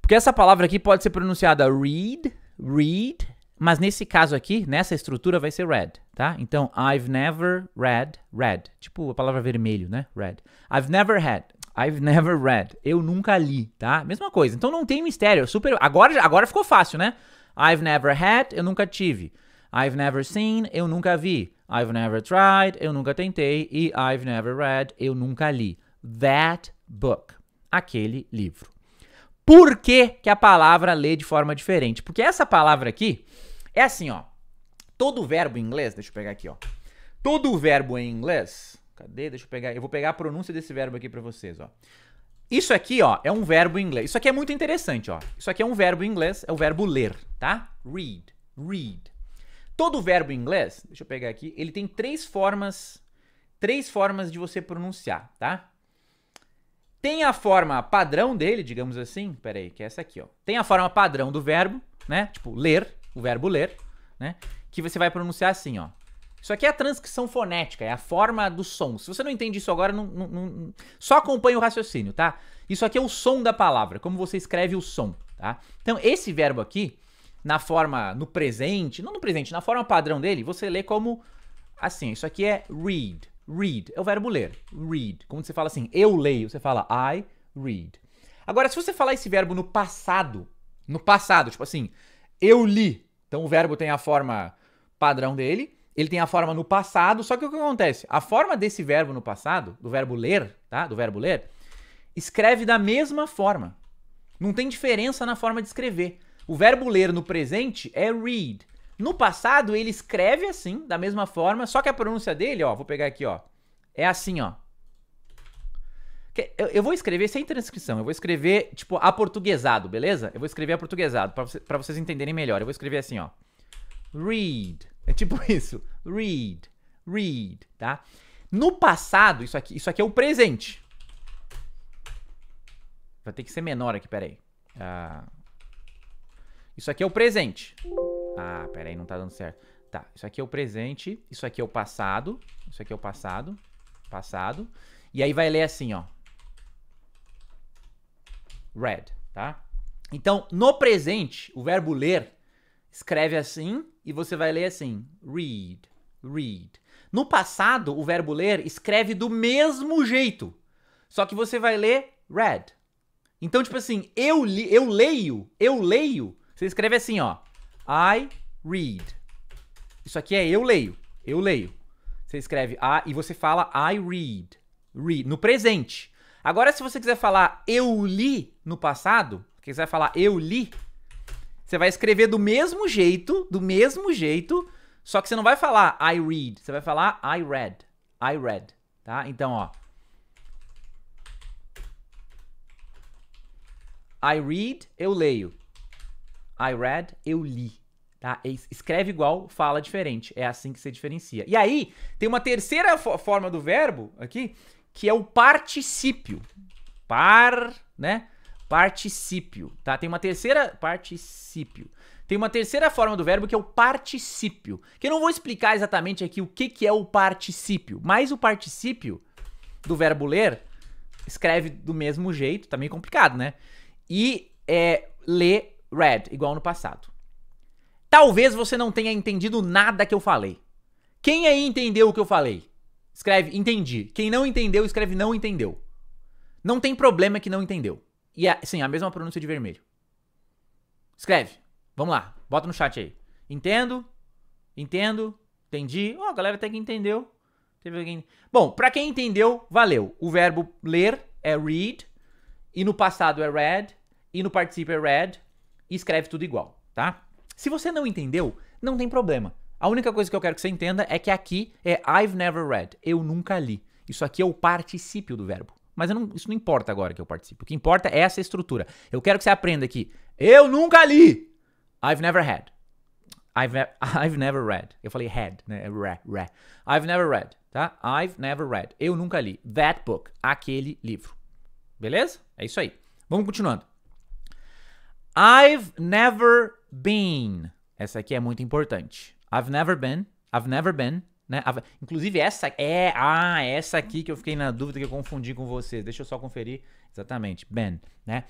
porque essa palavra aqui pode ser pronunciada read, read, mas nesse caso aqui, nessa estrutura vai ser read, tá? Então, I've never read, red, tipo a palavra vermelho, né? Red. I've never had, I've never read, eu nunca li, tá? Mesma coisa. Então não tem mistério, super. Agora, agora ficou fácil, né? I've never had, eu nunca tive. I've never seen, eu nunca vi. I've never tried, eu nunca tentei. E I've never read, eu nunca li. That book, aquele livro. Por que, que a palavra lê de forma diferente? Porque essa palavra aqui é assim, ó. Todo verbo em inglês, deixa eu pegar aqui, ó. Todo verbo em inglês. Cadê? Deixa eu pegar. Eu vou pegar a pronúncia desse verbo aqui para vocês, ó. Isso aqui, ó, é um verbo em inglês. Isso aqui é muito interessante, ó. Isso aqui é um verbo em inglês, é o verbo ler, tá? Read, read. Todo verbo em inglês, deixa eu pegar aqui, ele tem três formas, três formas de você pronunciar, tá? Tem a forma padrão dele, digamos assim, peraí, que é essa aqui, ó. Tem a forma padrão do verbo, né? Tipo, ler, o verbo ler, né? que você vai pronunciar assim, ó. Isso aqui é a transcrição fonética, é a forma do som. Se você não entende isso agora, não, não, não, só acompanha o raciocínio, tá? Isso aqui é o som da palavra, como você escreve o som, tá? Então, esse verbo aqui, na forma, no presente, não no presente, na forma padrão dele, você lê como assim, isso aqui é read. Read é o verbo ler. Read. Como você fala assim, eu leio, você fala I read. Agora, se você falar esse verbo no passado, no passado, tipo assim, eu li, então o verbo tem a forma padrão dele. Ele tem a forma no passado, só que o que acontece? A forma desse verbo no passado, do verbo ler, tá? Do verbo ler, escreve da mesma forma. Não tem diferença na forma de escrever. O verbo ler no presente é read. No passado, ele escreve assim, da mesma forma, só que a pronúncia dele, ó, vou pegar aqui, ó, é assim, ó. Eu, vou escrever sem transcrição, eu vou escrever, tipo, aportuguesado, beleza? Eu vou escrever aportuguesado, para vocês entenderem melhor. Eu vou escrever assim, ó. Read. É tipo isso. Read, read, tá? No passado, isso aqui, isso aqui é o presente. Vai ter que ser menor aqui, peraí. Ah, isso aqui é o presente. Ah, peraí, não tá dando certo. Tá, isso aqui é o presente, isso aqui é o passado, isso aqui é o passado, passado. E aí vai ler assim, ó. Read, tá? Então, no presente, o verbo ler escreve assim e você vai ler assim: read, read. No passado, o verbo ler escreve do mesmo jeito, só que você vai ler read. Então, tipo assim, eu, li, eu leio, eu leio. Você escreve assim, ó. I read. Isso aqui é eu leio, eu leio. Você escreve a e você fala I read, read no presente. Agora, se você quiser falar eu li no passado, que você vai falar eu li, você vai escrever do mesmo jeito, do mesmo jeito, só que você não vai falar I read, você vai falar I read. I read, tá? Então, ó. I read, eu leio. I read, eu li. Tá? Escreve igual, fala diferente. É assim que você diferencia. E aí, tem uma terceira fo forma do verbo aqui, que é o particípio. Par, né? Particípio, tá? Tem uma terceira. Particípio. Tem uma terceira forma do verbo que é o particípio. Que eu não vou explicar exatamente aqui o que, que é o particípio, mas o particípio do verbo ler escreve do mesmo jeito, tá meio complicado, né? E é ler read, igual no passado. Talvez você não tenha entendido nada que eu falei. Quem aí entendeu o que eu falei? Escreve entendi. Quem não entendeu, escreve não entendeu. Não tem problema que não entendeu. E a, sim, a mesma pronúncia de vermelho. Escreve. Vamos lá. Bota no chat aí. Entendo. Entendo. Entendi. oh, a galera até que entendeu. Teve alguém... Bom, pra quem entendeu, valeu. O verbo ler é read. E no passado é read. E no participio é read. E escreve tudo igual, tá? Se você não entendeu, não tem problema. A única coisa que eu quero que você entenda é que aqui é I've never read. Eu nunca li. Isso aqui é o particípio do verbo. Mas não, isso não importa agora que eu participo. O que importa é essa estrutura. Eu quero que você aprenda que eu nunca li. I've never had. I've, I've never read. Eu falei had, né? É re, re. I've never read, tá? I've never read. Eu nunca li. That book. Aquele livro. Beleza? É isso aí. Vamos continuando. I've never been. Essa aqui é muito importante. I've never been. I've never been né? Inclusive, essa é. Ah, essa aqui que eu fiquei na dúvida que eu confundi com vocês. Deixa eu só conferir. Exatamente. Ben né?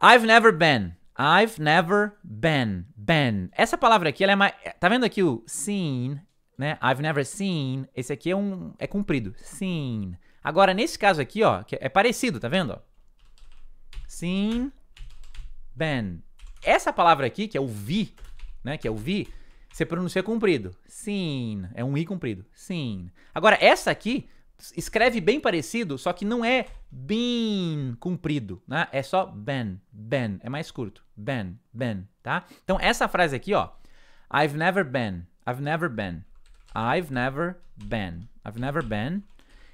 I've never been. I've never been. Ben Essa palavra aqui, ela é mais. Tá vendo aqui o seen, né? I've never seen. Esse aqui é um. É comprido. Seen. Agora, nesse caso aqui, ó, é parecido, tá vendo? Ó? Seen. Ben Essa palavra aqui, que é o vi, né? Que é o vi você pronuncia comprido. Sim. É um i comprido. Sim. Agora, essa aqui escreve bem parecido, só que não é bem comprido, né? É só ben, ben. É mais curto. Ben, ben, tá? Então, essa frase aqui, ó. I've never been. I've never been. I've never been. I've never been.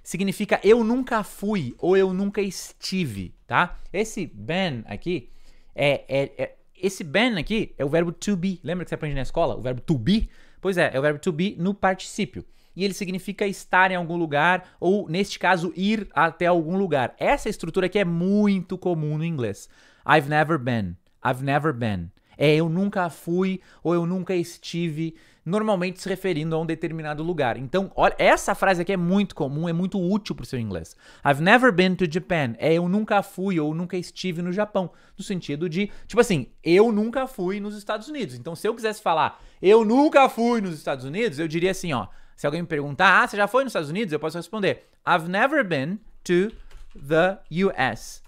Significa eu nunca fui ou eu nunca estive, tá? Esse been aqui é, é, é esse been aqui é o verbo to be. Lembra que você aprende na escola? O verbo to be? Pois é, é o verbo to be no particípio. E ele significa estar em algum lugar, ou neste caso, ir até algum lugar. Essa estrutura aqui é muito comum no inglês. I've never been. I've never been. É eu nunca fui ou eu nunca estive normalmente se referindo a um determinado lugar. Então, olha, essa frase aqui é muito comum, é muito útil para o seu inglês. I've never been to Japan. É eu nunca fui ou nunca estive no Japão. No sentido de, tipo assim, eu nunca fui nos Estados Unidos. Então, se eu quisesse falar eu nunca fui nos Estados Unidos, eu diria assim, ó. Se alguém me perguntar, ah, você já foi nos Estados Unidos? Eu posso responder, I've never been to the US.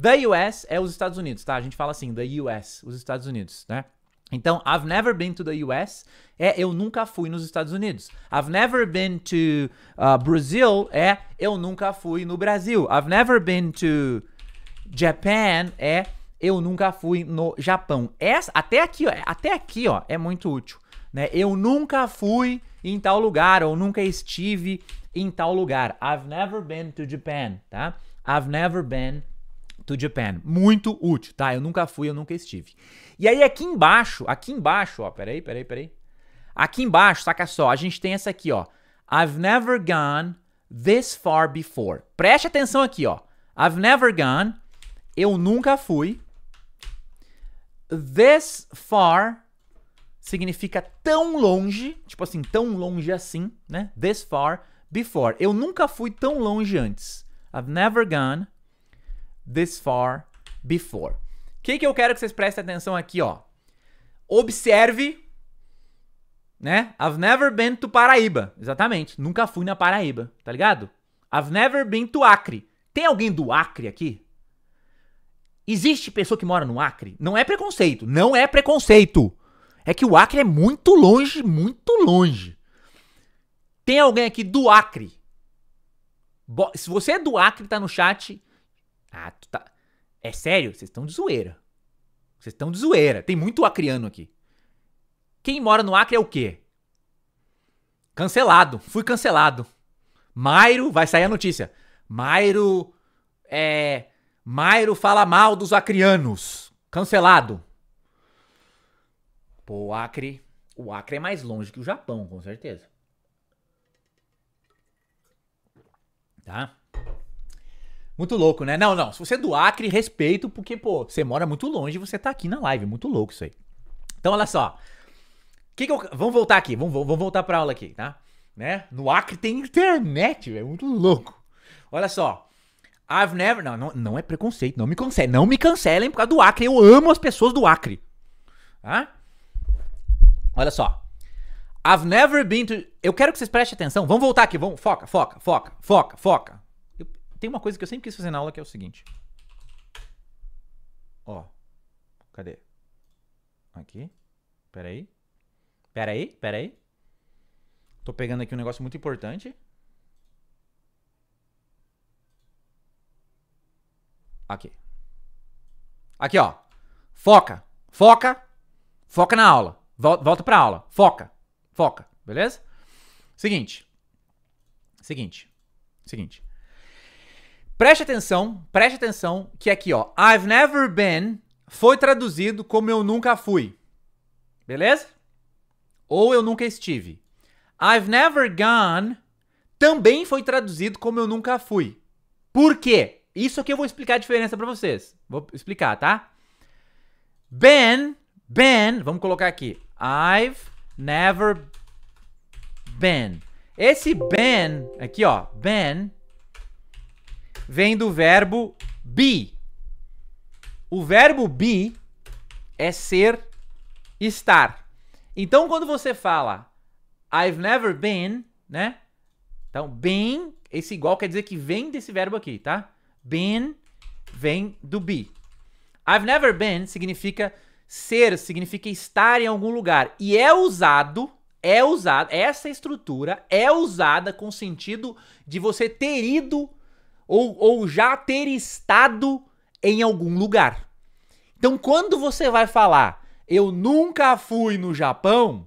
The US é os Estados Unidos, tá? A gente fala assim, the US, os Estados Unidos, né? Então, I've never been to the US é eu nunca fui nos Estados Unidos. I've never been to uh, Brazil é eu nunca fui no Brasil. I've never been to Japan é eu nunca fui no Japão. Essa, até aqui, ó, é, até aqui, ó, é muito útil, né? Eu nunca fui em tal lugar ou nunca estive em tal lugar. I've never been to Japan, tá? I've never been to Japan. Muito útil, tá? Eu nunca fui, eu nunca estive. E aí aqui embaixo, aqui embaixo, ó, peraí, peraí, peraí. Aqui embaixo, saca só, a gente tem essa aqui, ó. I've never gone this far before. Preste atenção aqui, ó. I've never gone, eu nunca fui. This far significa tão longe, tipo assim, tão longe assim, né? This far before. Eu nunca fui tão longe antes. I've never gone this far before. O que, que eu quero que vocês prestem atenção aqui, ó? Observe, né? I've never been to Paraíba. Exatamente. Nunca fui na Paraíba, tá ligado? I've never been to Acre. Tem alguém do Acre aqui? Existe pessoa que mora no Acre? Não é preconceito, não é preconceito. É que o Acre é muito longe, muito longe. Tem alguém aqui do Acre? Bo Se você é do Acre, tá no chat, ah, tu tá. É sério? Vocês estão de zoeira. Vocês estão de zoeira. Tem muito acriano aqui. Quem mora no Acre é o quê? Cancelado. Fui cancelado. Mairo, vai sair a notícia. Mairo é Mairo fala mal dos acrianos. Cancelado. Pô, o Acre, o Acre é mais longe que o Japão, com certeza. Tá? Muito louco, né? Não, não. Se você é do Acre, respeito, porque, pô, você mora muito longe e você tá aqui na live. Muito louco isso aí. Então, olha só. Que que eu... Vamos voltar aqui, vamos, vamos voltar pra aula aqui, tá? Né? No Acre tem internet, velho. É muito louco. Olha só. I've never. Não, não, não é preconceito. Não me cancelem. Não me cancelem por causa do Acre. Eu amo as pessoas do Acre. Tá? Olha só. I've never been to. Eu quero que vocês prestem atenção. Vamos voltar aqui. Vamos. Foca, foca, foca, foca, foca tem uma coisa que eu sempre quis fazer na aula que é o seguinte. Ó. Cadê? Aqui. Pera aí. Pera aí, pera aí. Tô pegando aqui um negócio muito importante. Aqui. Aqui, ó. Foca. Foca. Foca na aula. Volta pra aula. Foca. Foca. Beleza? Seguinte. Seguinte. Seguinte. Preste atenção, preste atenção, que aqui, ó, I've never been foi traduzido como eu nunca fui. Beleza? Ou eu nunca estive. I've never gone também foi traduzido como eu nunca fui. Por quê? Isso aqui eu vou explicar a diferença para vocês. Vou explicar, tá? Been, been, vamos colocar aqui. I've never been. Esse been aqui, ó, been vem do verbo be. O verbo be é ser, estar. Então, quando você fala I've never been, né? Então, been, esse igual quer dizer que vem desse verbo aqui, tá? Been vem do be. I've never been significa ser, significa estar em algum lugar. E é usado, é usado, essa estrutura é usada com o sentido de você ter ido ou, ou já ter estado em algum lugar. Então, quando você vai falar eu nunca fui no Japão,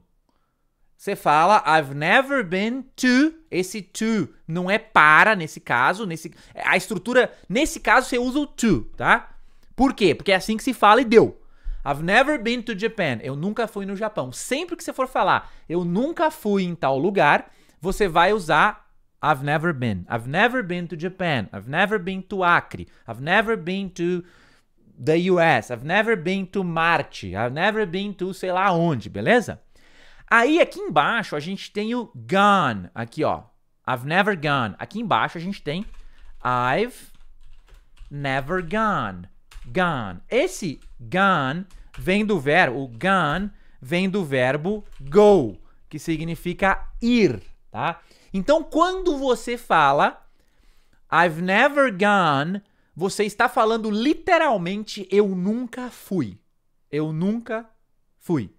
você fala I've never been to. Esse to não é para nesse caso, nesse a estrutura nesse caso você usa o to, tá? Por quê? Porque é assim que se fala e deu. I've never been to Japan. Eu nunca fui no Japão. Sempre que você for falar eu nunca fui em tal lugar, você vai usar I've never been. I've never been to Japan. I've never been to Acre. I've never been to the US. I've never been to Marte. I've never been to sei lá onde, beleza? Aí aqui embaixo a gente tem o gone, aqui ó. I've never gone. Aqui embaixo a gente tem I've never gone. Gone. Esse gone vem do verbo, o gone vem do verbo go, que significa ir, tá? Então, quando você fala I've never gone, você está falando literalmente eu nunca fui. Eu nunca fui.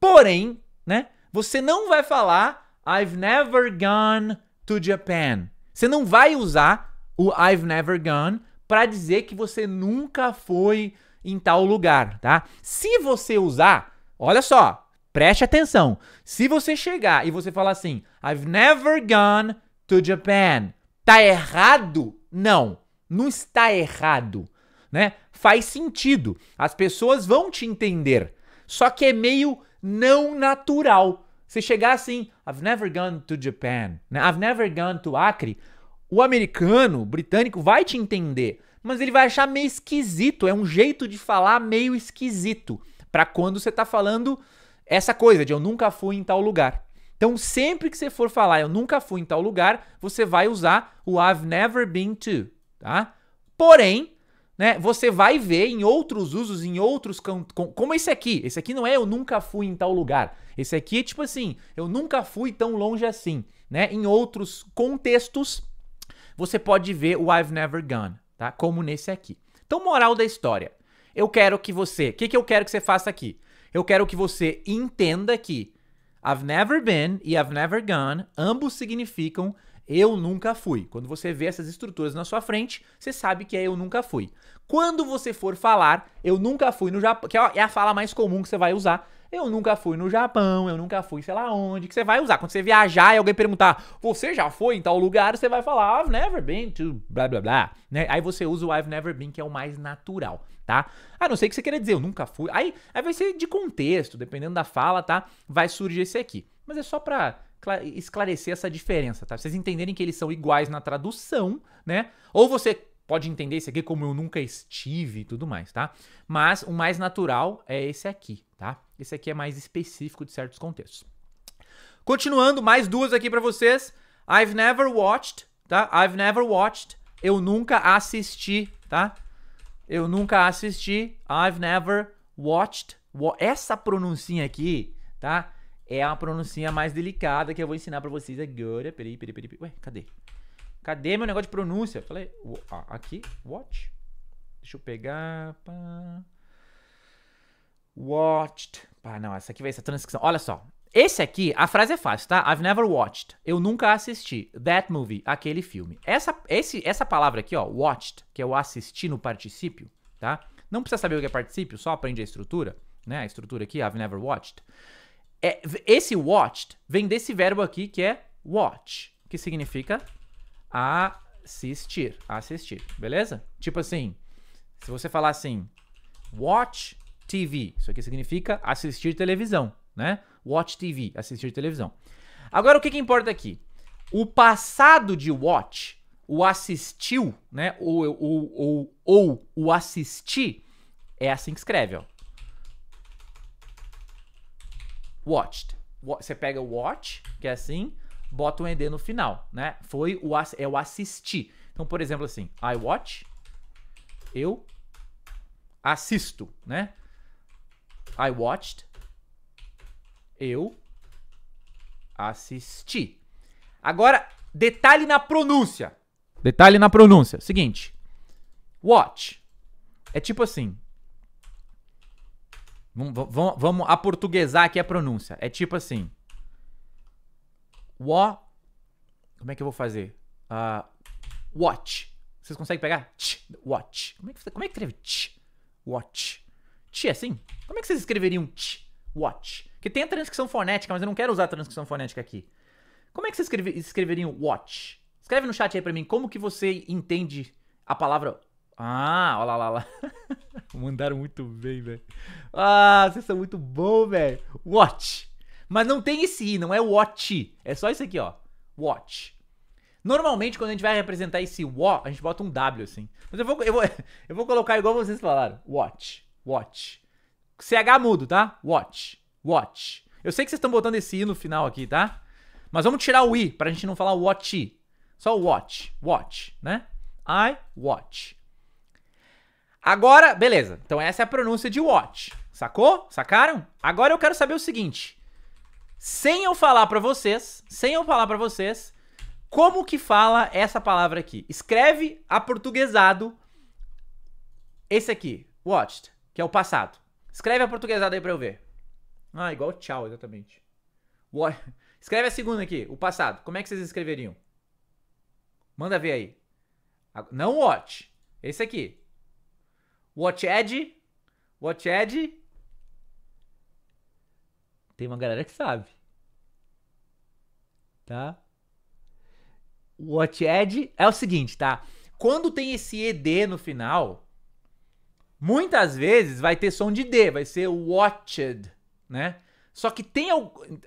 Porém, né? Você não vai falar I've never gone to Japan. Você não vai usar o I've never gone para dizer que você nunca foi em tal lugar, tá? Se você usar, olha só, Preste atenção. Se você chegar e você falar assim, I've never gone to Japan, tá errado? Não, não está errado, né? Faz sentido. As pessoas vão te entender. Só que é meio não natural. Você chegar assim, I've never gone to Japan, né? I've never gone to Acre. O americano, o britânico, vai te entender, mas ele vai achar meio esquisito. É um jeito de falar meio esquisito para quando você tá falando essa coisa de eu nunca fui em tal lugar. Então, sempre que você for falar eu nunca fui em tal lugar, você vai usar o I've never been to, tá? Porém, né, você vai ver em outros usos, em outros como esse aqui. Esse aqui não é eu nunca fui em tal lugar. Esse aqui é tipo assim, eu nunca fui tão longe assim, né? Em outros contextos, você pode ver o I've never gone, tá? Como nesse aqui. Então, moral da história. Eu quero que você, o que, que eu quero que você faça aqui? Eu quero que você entenda que I've never been e I've never gone, ambos significam eu nunca fui. Quando você vê essas estruturas na sua frente, você sabe que é eu nunca fui. Quando você for falar, eu nunca fui no Japão, que é a é fala mais comum que você vai usar. Eu nunca fui no Japão, eu nunca fui sei lá onde, que você vai usar. Quando você viajar e alguém perguntar, você já foi em tal lugar, você vai falar, I've never been to blá blá blá. Né? Aí você usa o I've never been, que é o mais natural tá? A não ser que você queira dizer, eu nunca fui. Aí, aí vai ser de contexto, dependendo da fala, tá? Vai surgir esse aqui. Mas é só pra esclarecer essa diferença, tá? Pra vocês entenderem que eles são iguais na tradução, né? Ou você pode entender esse aqui como eu nunca estive e tudo mais, tá? Mas o mais natural é esse aqui, tá? Esse aqui é mais específico de certos contextos. Continuando, mais duas aqui para vocês. I've never watched, tá? I've never watched. Eu nunca assisti, tá? Eu nunca assisti. I've never watched. Essa pronúncia aqui, tá? É a pronúncia mais delicada que eu vou ensinar para vocês agora. Peraí, peraí, peraí. Ué, cadê? Cadê meu negócio de pronúncia? Falei, aqui, watch. Deixa eu pegar. Pá. Watched. Ah, não, essa aqui vai ser transcrição. Olha só. Esse aqui, a frase é fácil, tá? I've never watched. Eu nunca assisti. That movie, aquele filme. Essa, esse, essa palavra aqui, ó, watched, que é o assistir no particípio, tá? Não precisa saber o que é particípio, só aprende a estrutura, né? A estrutura aqui, I've never watched. É, esse watched vem desse verbo aqui que é watch, que significa assistir, assistir, beleza? Tipo assim, se você falar assim, watch TV, isso aqui significa assistir televisão, né? Watch TV, assistir televisão. Agora, o que, que importa aqui? O passado de watch, o assistiu, né? Ou, ou, ou, ou o assistir, é assim que escreve, ó. Watched. Você pega o watch, que é assim, bota um ED no final, né? Foi o, é o assistir. Então, por exemplo, assim, I watch, eu assisto, né? I watched eu assisti. Agora, detalhe na pronúncia. Detalhe na pronúncia. Seguinte. Watch. É tipo assim. Vamos, vamos, aportuguesar aqui a pronúncia. É tipo assim. Wa. Como é que eu vou fazer? Uh, watch. Vocês conseguem pegar? Tch, watch. Como é que, como é que escreve tch? Watch. Tch é assim? Como é que vocês escreveriam tch? Watch. Porque tem a transcrição fonética, mas eu não quero usar a transcrição fonética aqui. Como é que você escreve, escreveria watch? Escreve no chat aí pra mim como que você entende a palavra. Ah, olha lá, olha lá. Mandaram muito bem, velho. Ah, vocês são muito bom, velho. Watch. Mas não tem esse i, não é watch. É só isso aqui, ó. Watch. Normalmente, quando a gente vai representar esse wa, a gente bota um W, assim. Mas eu vou, eu vou, eu vou colocar igual vocês falaram. Watch. Watch. CH mudo, tá? Watch. Watch. Eu sei que vocês estão botando esse i no final aqui, tá? Mas vamos tirar o i pra gente não falar watch. Só watch, watch, né? I watch. Agora, beleza. Então essa é a pronúncia de watch. Sacou? Sacaram? Agora eu quero saber o seguinte. Sem eu falar para vocês, sem eu falar para vocês, como que fala essa palavra aqui? Escreve a portuguesado. esse aqui, watched, que é o passado. Escreve a portuguesado aí para eu ver. Ah, igual tchau, exatamente. What? Escreve a segunda aqui, o passado. Como é que vocês escreveriam? Manda ver aí. Não watch. Esse aqui. Watched. Watched. Tem uma galera que sabe. Tá? Watched é o seguinte, tá? Quando tem esse ED no final, muitas vezes vai ter som de D, vai ser watched né? Só que tem.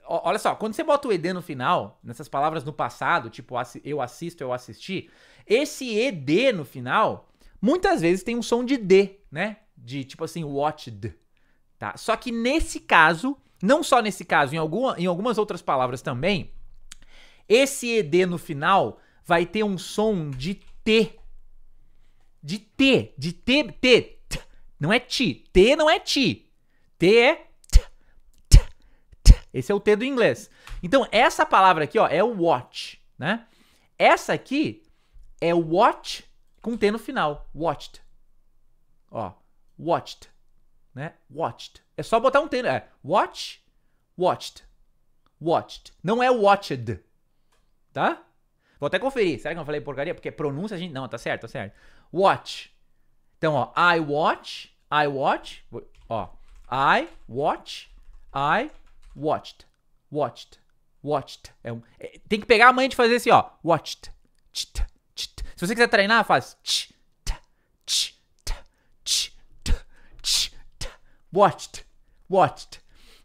Olha só, quando você bota o ED no final, nessas palavras no passado, tipo eu assisto, eu assisti, esse ED no final, muitas vezes tem um som de D, né? De tipo assim, watched. Tá? Só que nesse caso, não só nesse caso, em, alguma, em algumas outras palavras também, esse ED no final vai ter um som de T. De T. De T. T. t. Não é ti. T não é ti. T é esse é o T do inglês. Então, essa palavra aqui, ó, é o watch, né? Essa aqui é o watch com T no final. Watched. Ó, watched, né? Watched. É só botar um T, né? é watch, watched. Watched. Não é watched, tá? Vou até conferir. Será que eu falei porcaria? Porque pronúncia a gente... Não, tá certo, tá certo. Watch. Então, ó, I watch, I watch, ó, I watch, I Watched. Watched. Watched. É um, é, tem que pegar a mãe de fazer assim, ó. Watched. Tch, tch, tch. Se você quiser treinar, faz. Watched. Watched.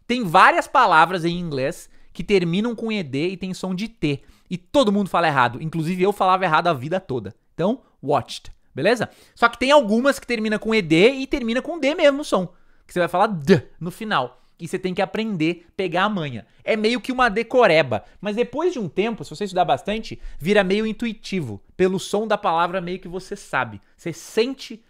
Tem várias palavras em inglês que terminam com ED e tem som de T. E todo mundo fala errado. Inclusive eu falava errado a vida toda. Então, watched. Beleza? Só que tem algumas que termina com ED e termina com D mesmo o som. Que você vai falar D no final e você tem que aprender pegar a manha. É meio que uma decoreba, mas depois de um tempo, se você estudar bastante, vira meio intuitivo. Pelo som da palavra, meio que você sabe. Você sente.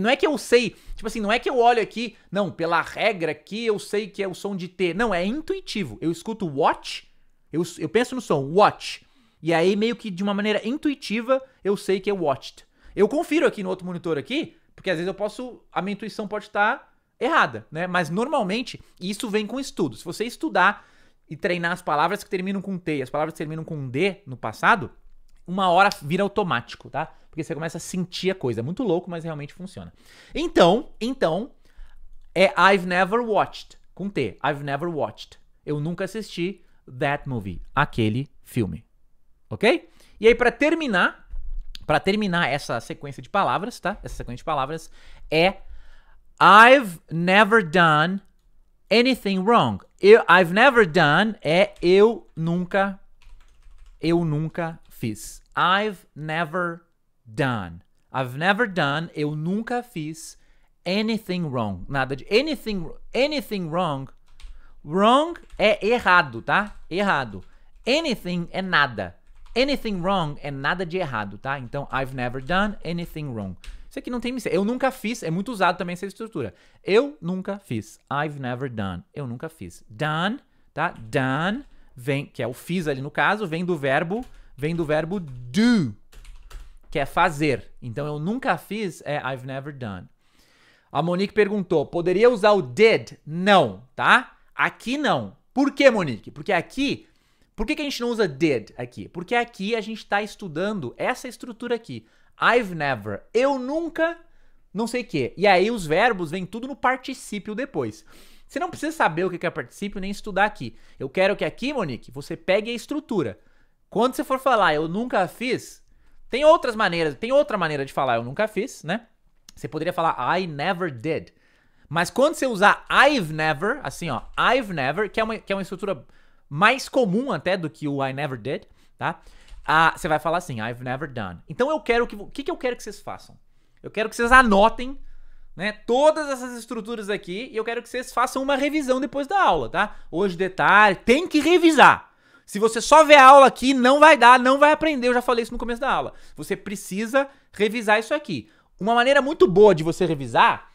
Não é que eu sei, tipo assim, não é que eu olho aqui, não, pela regra aqui eu sei que é o som de T. Não, é intuitivo. Eu escuto watch, eu, eu penso no som, watch. E aí, meio que de uma maneira intuitiva, eu sei que é watched. Eu confiro aqui no outro monitor aqui, porque às vezes eu posso. A minha intuição pode estar tá errada, né? Mas normalmente isso vem com estudo. Se você estudar e treinar as palavras que terminam com T e as palavras que terminam com D no passado, uma hora vira automático, tá? Porque você começa a sentir a coisa. É muito louco, mas realmente funciona. Então, então, é I've never watched, com T. I've never watched. Eu nunca assisti that movie, aquele filme. OK? E aí para terminar, para terminar essa sequência de palavras, tá? Essa sequência de palavras é I've never done anything wrong. Eu, I've never done é eu nunca, eu nunca fiz. I've never done. I've never done, eu nunca fiz anything wrong. Nada de anything, anything wrong. Wrong é errado, tá? Errado. Anything é nada. Anything wrong é nada de errado, tá? Então, I've never done anything wrong. Isso aqui não tem mistério. Eu nunca fiz, é muito usado também essa estrutura. Eu nunca fiz. I've never done. Eu nunca fiz. Done, tá? Done vem, que é o fiz ali no caso, vem do verbo, vem do verbo do, que é fazer. Então eu nunca fiz é I've never done. A Monique perguntou: poderia usar o did? Não, tá? Aqui não. Por que, Monique? Porque aqui. Por que, que a gente não usa did aqui? Porque aqui a gente está estudando essa estrutura aqui. I've never. Eu nunca. Não sei o quê. E aí os verbos vêm tudo no particípio depois. Você não precisa saber o que é particípio nem estudar aqui. Eu quero que aqui, Monique, você pegue a estrutura. Quando você for falar eu nunca fiz, tem outras maneiras, tem outra maneira de falar eu nunca fiz, né? Você poderia falar I never did. Mas quando você usar I've never, assim ó, I've never, que é uma, que é uma estrutura mais comum até do que o I never did, tá? Ah, você vai falar assim, I've never done. Então eu quero que. O que, que eu quero que vocês façam? Eu quero que vocês anotem né, todas essas estruturas aqui e eu quero que vocês façam uma revisão depois da aula, tá? Hoje detalhe, tem que revisar. Se você só ver a aula aqui, não vai dar, não vai aprender. Eu já falei isso no começo da aula. Você precisa revisar isso aqui. Uma maneira muito boa de você revisar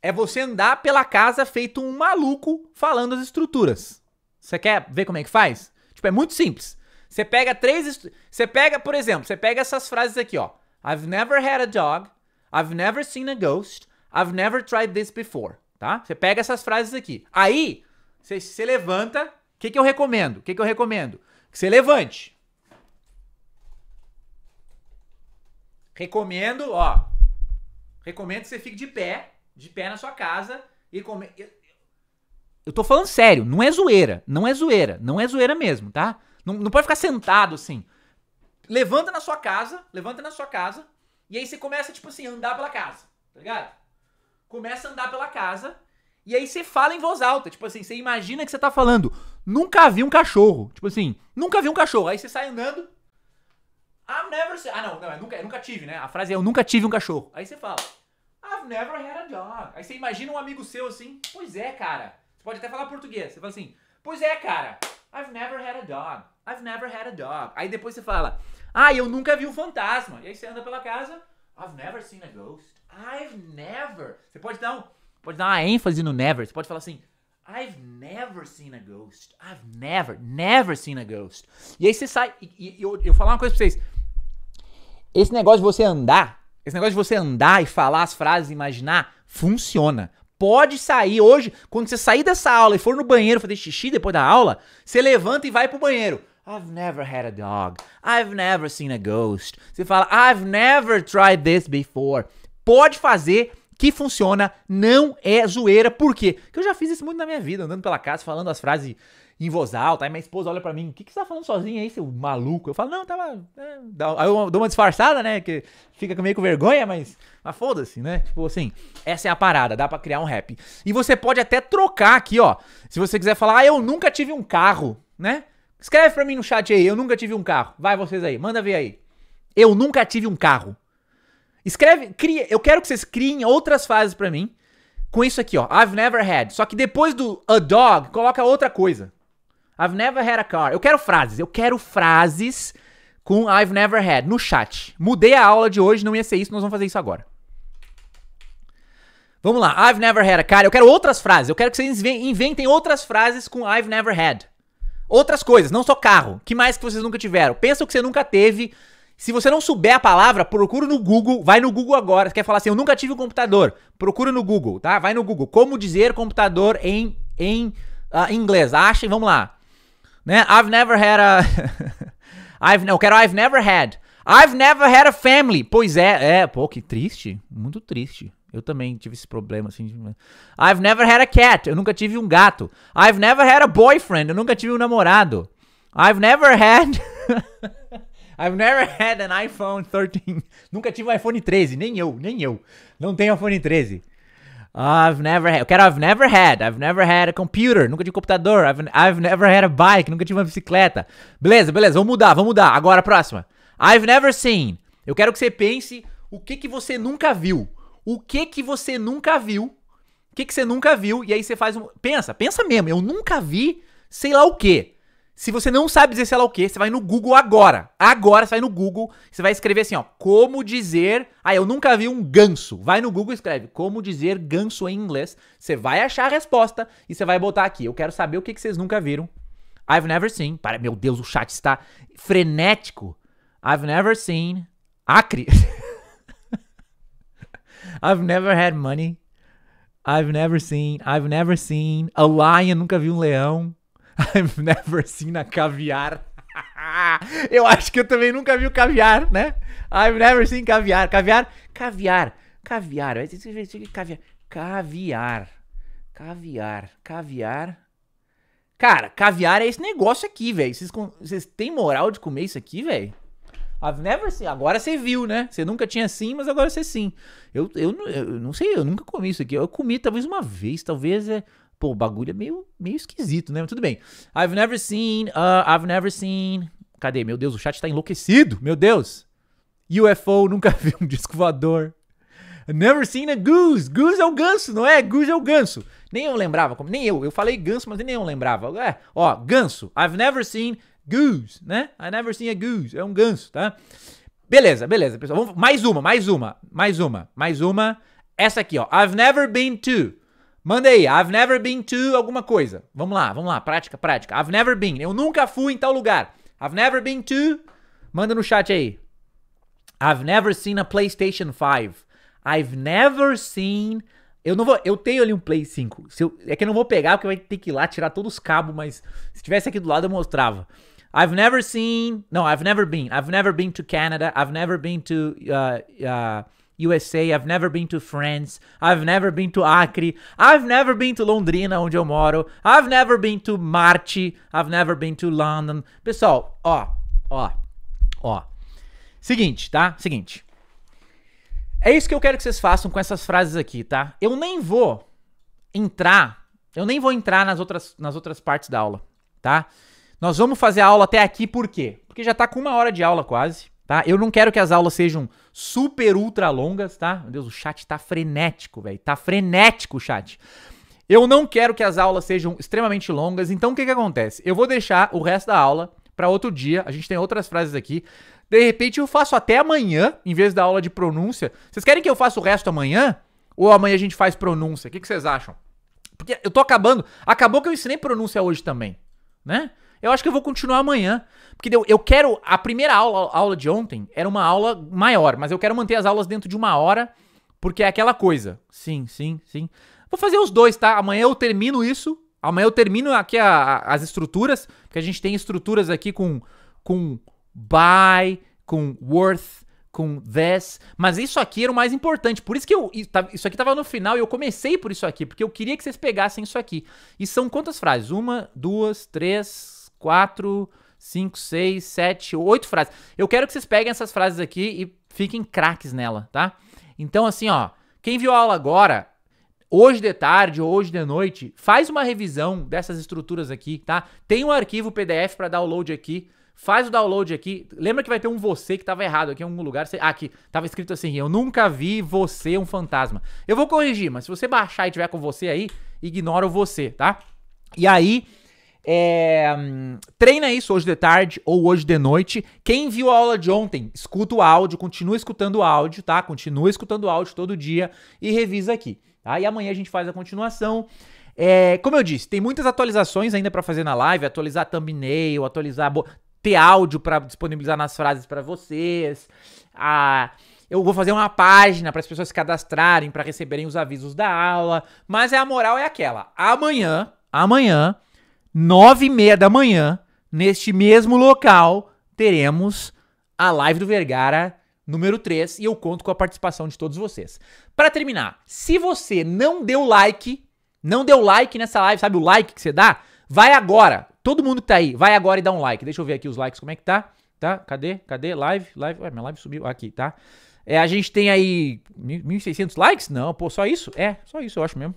é você andar pela casa feito um maluco falando as estruturas. Você quer ver como é que faz? Tipo, é muito simples. Você pega três. Você pega, por exemplo, você pega essas frases aqui, ó. I've never had a dog. I've never seen a ghost. I've never tried this before. Tá? Você pega essas frases aqui. Aí, você, levanta. O que, que eu recomendo? O que, que eu recomendo? Que você levante. Recomendo, ó. Recomendo que você fique de pé, de pé na sua casa e come. Eu tô falando sério, não é zoeira, não é zoeira, não é zoeira mesmo, tá? Não, não pode ficar sentado assim. Levanta na sua casa, levanta na sua casa, e aí você começa, tipo assim, a andar pela casa, tá ligado? Começa a andar pela casa, e aí você fala em voz alta, tipo assim, você imagina que você tá falando, nunca vi um cachorro. Tipo assim, nunca vi um cachorro. Aí você sai andando. I've never seen. Ah, não, não, eu é nunca, eu nunca tive, né? A frase é eu nunca tive um cachorro. Aí você fala, I've never had a dog. Aí você imagina um amigo seu assim, pois é, cara. Você pode até falar português. Você fala assim, pois é, cara. I've never had a dog. I've never had a dog. Aí depois você fala, ah, eu nunca vi um fantasma. E aí você anda pela casa, I've never seen a ghost. I've never. Você pode dar, um, pode dar uma ênfase no never. Você pode falar assim, I've never seen a ghost. I've never, never seen a ghost. E aí você sai. E, e eu, eu falar uma coisa pra vocês. Esse negócio de você andar, esse negócio de você andar e falar as frases e imaginar, funciona pode sair. Hoje, quando você sair dessa aula e for no banheiro fazer xixi depois da aula, você levanta e vai pro banheiro. I've never had a dog. I've never seen a ghost. Você fala, I've never tried this before. Pode fazer que funciona, não é zoeira. Por quê? Porque eu já fiz isso muito na minha vida, andando pela casa, falando as frases em voz alta. Aí minha esposa olha para mim, o que, que você tá falando sozinha aí, seu maluco? Eu falo, não, tava. É, aí eu dou uma disfarçada, né? Que fica meio com vergonha, mas. Mas foda-se, né? Tipo assim, essa é a parada, dá para criar um rap. E você pode até trocar aqui, ó. Se você quiser falar, ah, eu nunca tive um carro, né? Escreve pra mim no chat aí, eu nunca tive um carro. Vai vocês aí, manda ver aí. Eu nunca tive um carro. Escreve, cria, eu quero que vocês criem outras fases para mim com isso aqui, ó. I've never had. Só que depois do a dog, coloca outra coisa. I've never had a car. Eu quero frases. Eu quero frases com I've never had no chat. Mudei a aula de hoje, não ia ser isso, nós vamos fazer isso agora. Vamos lá. I've never had a car. Eu quero outras frases. Eu quero que vocês inventem outras frases com I've never had. Outras coisas, não só carro. Que mais que vocês nunca tiveram? Pensa o que você nunca teve. Se você não souber a palavra, procura no Google, vai no Google agora. Você quer falar assim, eu nunca tive um computador. Procura no Google, tá? Vai no Google. Como dizer computador em, em uh, inglês. Acha e vamos lá. Né? I've never had a. I've, eu quero I've never had. I've never had a family. Pois é, é, pô, que triste. Muito triste. Eu também tive esse problema, assim. I've never had a cat. Eu nunca tive um gato. I've never had a boyfriend. Eu nunca tive um namorado. I've never had. I've never had an iPhone 13. nunca tive um iPhone 13. Nem eu, nem eu. Não tenho iPhone 13. Oh, I've never had. Eu quero I've never had. I've never had a computer. Nunca tive um computador. I've, I've never had a bike. Nunca tive uma bicicleta. Beleza, beleza. Vamos mudar, vamos mudar. Agora a próxima. I've never seen. Eu quero que você pense o que que você nunca viu. O que que você nunca viu. O que que você nunca viu. E aí você faz um. Pensa, pensa mesmo. Eu nunca vi sei lá o que. Se você não sabe dizer sei lá o que, você vai no Google agora. Agora você vai no Google, você vai escrever assim, ó, como dizer. Ah, eu nunca vi um ganso. Vai no Google e escreve como dizer ganso em inglês. Você vai achar a resposta e você vai botar aqui. Eu quero saber o que, que vocês nunca viram. I've never seen. Para, meu Deus, o chat está frenético. I've never seen Acre. I've never had money. I've never seen. I've never seen a lion. Nunca vi um leão. I've never seen a caviar. eu acho que eu também nunca vi o caviar, né? I've never seen caviar. Caviar? Caviar. Caviar. Caviar. Caviar. Caviar. Caviar. Cara, caviar é esse negócio aqui, velho. Vocês, vocês têm moral de comer isso aqui, velho? I've never seen. Agora você viu, né? Você nunca tinha sim, mas agora você sim. Eu, eu, eu não sei, eu nunca comi isso aqui. Eu comi talvez uma vez, talvez é Pô, o bagulho é meio, meio esquisito, né? Mas tudo bem. I've never seen, uh, I've never seen. Cadê? Meu Deus, o chat tá enlouquecido. Meu Deus. UFO, nunca vi um disco voador. Never seen a goose. Goose é o ganso, não é? Goose é o ganso. Nem eu lembrava, nem eu. Eu falei ganso, mas nem eu lembrava. É, ó, ganso. I've never seen goose, né? I've never seen a goose. É um ganso, tá? Beleza, beleza, pessoal. Vamos, mais uma, mais uma, mais uma, mais uma. Essa aqui, ó. I've never been to. Manda aí, I've never been to alguma coisa. Vamos lá, vamos lá, prática, prática. I've never been, eu nunca fui em tal lugar. I've never been to. Manda no chat aí. I've never seen a PlayStation 5. I've never seen. Eu não vou, eu tenho ali um Play 5. Eu, é que eu não vou pegar porque vai ter que ir lá tirar todos os cabos, mas se tivesse aqui do lado eu mostrava. I've never seen. No, I've never been. I've never been to Canada. I've never been to uh, uh, USA, I've never been to France, I've never been to Acre, I've never been to Londrina, onde eu moro, I've never been to Marte, I've never been to London. Pessoal, ó, ó, ó. Seguinte, tá? Seguinte. É isso que eu quero que vocês façam com essas frases aqui, tá? Eu nem vou entrar, eu nem vou entrar nas outras, nas outras partes da aula, tá? Nós vamos fazer a aula até aqui por quê? Porque já tá com uma hora de aula quase tá? Eu não quero que as aulas sejam super ultra longas, tá? Meu Deus, o chat tá frenético, velho. Tá frenético o chat. Eu não quero que as aulas sejam extremamente longas, então o que que acontece? Eu vou deixar o resto da aula para outro dia. A gente tem outras frases aqui. De repente eu faço até amanhã, em vez da aula de pronúncia. Vocês querem que eu faça o resto amanhã? Ou amanhã a gente faz pronúncia? O que, que vocês acham? Porque eu tô acabando. Acabou que eu ensinei pronúncia hoje também, né? Eu acho que eu vou continuar amanhã. Porque eu, eu quero. A primeira aula, aula de ontem era uma aula maior, mas eu quero manter as aulas dentro de uma hora, porque é aquela coisa. Sim, sim, sim. Vou fazer os dois, tá? Amanhã eu termino isso. Amanhã eu termino aqui a, a, as estruturas, porque a gente tem estruturas aqui com, com buy, com worth, com this. Mas isso aqui era o mais importante. Por isso que eu. Tá, isso aqui estava no final e eu comecei por isso aqui, porque eu queria que vocês pegassem isso aqui. E são quantas frases? Uma, duas, três, quatro, cinco, seis, sete, oito frases. Eu quero que vocês peguem essas frases aqui e fiquem craques nela, tá? Então, assim, ó, quem viu a aula agora, hoje de tarde ou hoje de noite, faz uma revisão dessas estruturas aqui, tá? Tem um arquivo PDF para download aqui. Faz o download aqui. Lembra que vai ter um você que estava errado aqui em algum lugar. Ah, aqui. Tava escrito assim: Eu nunca vi você um fantasma. Eu vou corrigir, mas se você baixar e tiver com você aí, ignora o você, tá? E aí, é, treina isso hoje de tarde ou hoje de noite. Quem viu a aula de ontem, escuta o áudio, continua escutando o áudio, tá? Continua escutando o áudio todo dia e revisa aqui, tá? E amanhã a gente faz a continuação. É, como eu disse, tem muitas atualizações ainda para fazer na live, atualizar thumbnail, atualizar ter áudio para disponibilizar nas frases para vocês. Ah, eu vou fazer uma página para as pessoas se cadastrarem, para receberem os avisos da aula, mas é a moral é aquela. Amanhã, amanhã nove e meia da manhã, neste mesmo local, teremos a live do Vergara número 3 e eu conto com a participação de todos vocês. Para terminar, se você não deu like, não deu like nessa live, sabe o like que você dá? Vai agora. Todo mundo que tá aí, vai agora e dá um like. Deixa eu ver aqui os likes como é que tá? Tá? Cadê? Cadê? Live, live. Ué, minha live subiu aqui, tá? É, a gente tem aí 1.600 likes? Não, pô, só isso? É, só isso, eu acho mesmo.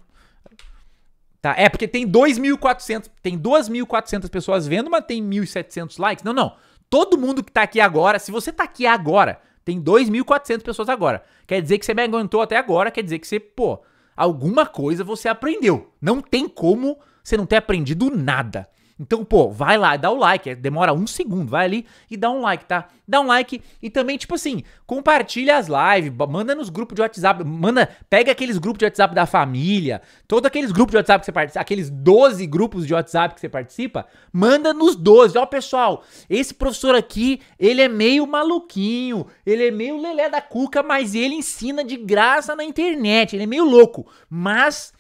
Tá? É, porque tem 2.400, tem 2.400 pessoas vendo, mas tem 1.700 likes. Não, não. Todo mundo que tá aqui agora, se você tá aqui agora, tem 2.400 pessoas agora. Quer dizer que você me aguentou até agora, quer dizer que você, pô, alguma coisa você aprendeu. Não tem como você não ter aprendido nada. Então, pô, vai lá, dá o like. É, demora um segundo, vai ali e dá um like, tá? Dá um like e também, tipo assim, compartilha as lives, manda nos grupos de WhatsApp, manda, pega aqueles grupos de WhatsApp da família, todos aqueles grupos de WhatsApp que você participa, aqueles 12 grupos de WhatsApp que você participa, manda nos 12. Ó, pessoal, esse professor aqui, ele é meio maluquinho, ele é meio lelé da cuca, mas ele ensina de graça na internet, ele é meio louco. Mas,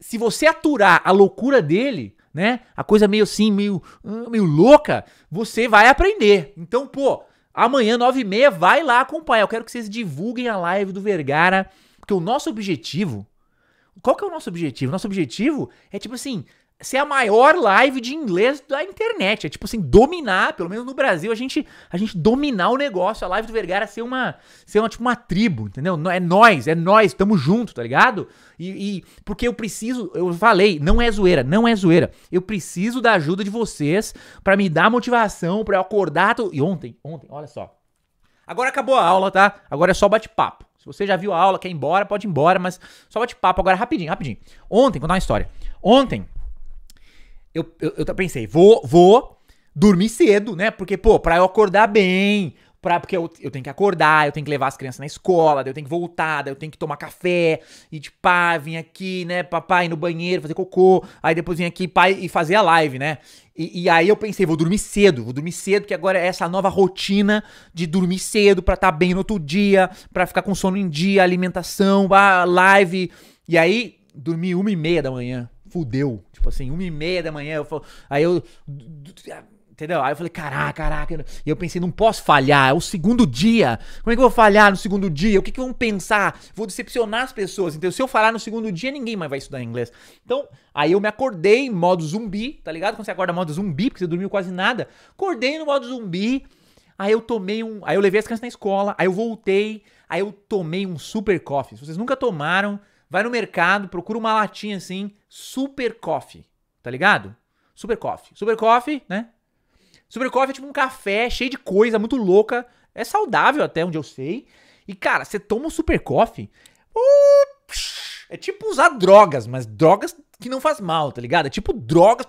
se você aturar a loucura dele né? A coisa meio assim, meio, ah, meio louca, você vai aprender. Então, pô, amanhã, 9h30, vai lá acompanhar. Eu quero que vocês divulguem a live do Vergara, porque o nosso objetivo. Qual que é o nosso objetivo? Nosso objetivo é tipo assim, ser a maior live de inglês da internet. É tipo assim, dominar, pelo menos no Brasil, a gente, a gente dominar o negócio. A live do Vergara ser uma, ser uma, tipo, uma tribo, entendeu? É nós, é nós, estamos junto, tá ligado? E, e, porque eu preciso, eu falei, não é zoeira, não é zoeira. Eu preciso da ajuda de vocês para me dar motivação, para eu acordar. E ontem, ontem, olha só. Agora acabou a aula, tá? Agora é só bate-papo. Se você já viu a aula, quer ir embora, pode ir embora, mas só bate-papo agora rapidinho, rapidinho. Ontem, vou contar uma história. Ontem, eu, eu, eu pensei, vou, vou dormir cedo, né? Porque, pô, pra eu acordar bem, pra, porque eu, eu tenho que acordar, eu tenho que levar as crianças na escola, eu tenho que voltar, eu tenho que tomar café, e de tipo, pá, vim aqui, né, papai, no banheiro, fazer cocô, aí depois vim aqui pai, e fazer a live, né? E, e, aí eu pensei, vou dormir cedo, vou dormir cedo, que agora é essa nova rotina de dormir cedo pra estar tá bem no outro dia, pra ficar com sono em dia, alimentação, live. E aí, dormi uma e meia da manhã fudeu. Tipo assim, uma e meia da manhã, eu falo. Aí eu. Entendeu? Aí eu falei, caraca, caraca. E eu pensei, não posso falhar, é o segundo dia. Como é que eu vou falhar no segundo dia? O que, que vão pensar? Vou decepcionar as pessoas. Então, se eu falar no segundo dia, ninguém mais vai estudar inglês. Então, aí eu me acordei em modo zumbi, tá ligado? Quando você acorda em modo zumbi, porque você dormiu quase nada. Acordei no modo zumbi. Aí eu tomei um. Aí eu levei as crianças na escola, aí eu voltei, aí eu tomei um super coffee. Se vocês nunca tomaram, Vai no mercado, procura uma latinha assim, super coffee, tá ligado? Super coffee. Super coffee, né? Super coffee é tipo um café cheio de coisa, muito louca. É saudável até onde eu sei. E, cara, você toma um super coffee. é tipo usar drogas, mas drogas que não faz mal, tá ligado? É tipo drogas.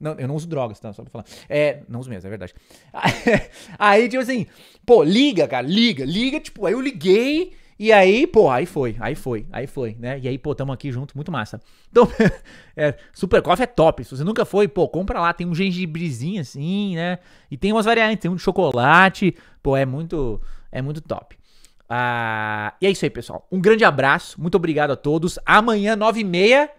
Não, eu não uso drogas, tá? Só pra falar. É, não uso mesmo, é verdade. Aí, tipo assim, pô, liga, cara, liga, liga. Tipo, aí eu liguei. E aí, pô, aí foi, aí foi, aí foi, né? E aí, pô, tamo aqui junto, muito massa. Então, é, Super Coffee é top. Se você nunca foi, pô, compra lá, tem um gengibrezinho assim, né? E tem umas variantes, tem um de chocolate, pô, é muito, é muito top. Ah, e é isso aí, pessoal. Um grande abraço, muito obrigado a todos. Amanhã, nove e meia,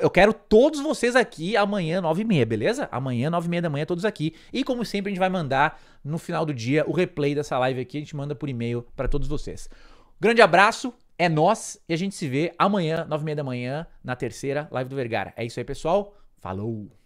eu quero todos vocês aqui amanhã, nove e meia, beleza? Amanhã, nove e meia da manhã, todos aqui. E como sempre, a gente vai mandar no final do dia o replay dessa live aqui, a gente manda por e-mail para todos vocês. Grande abraço, é nós e a gente se vê amanhã, nove e meia da manhã, na terceira live do Vergara. É isso aí, pessoal. Falou!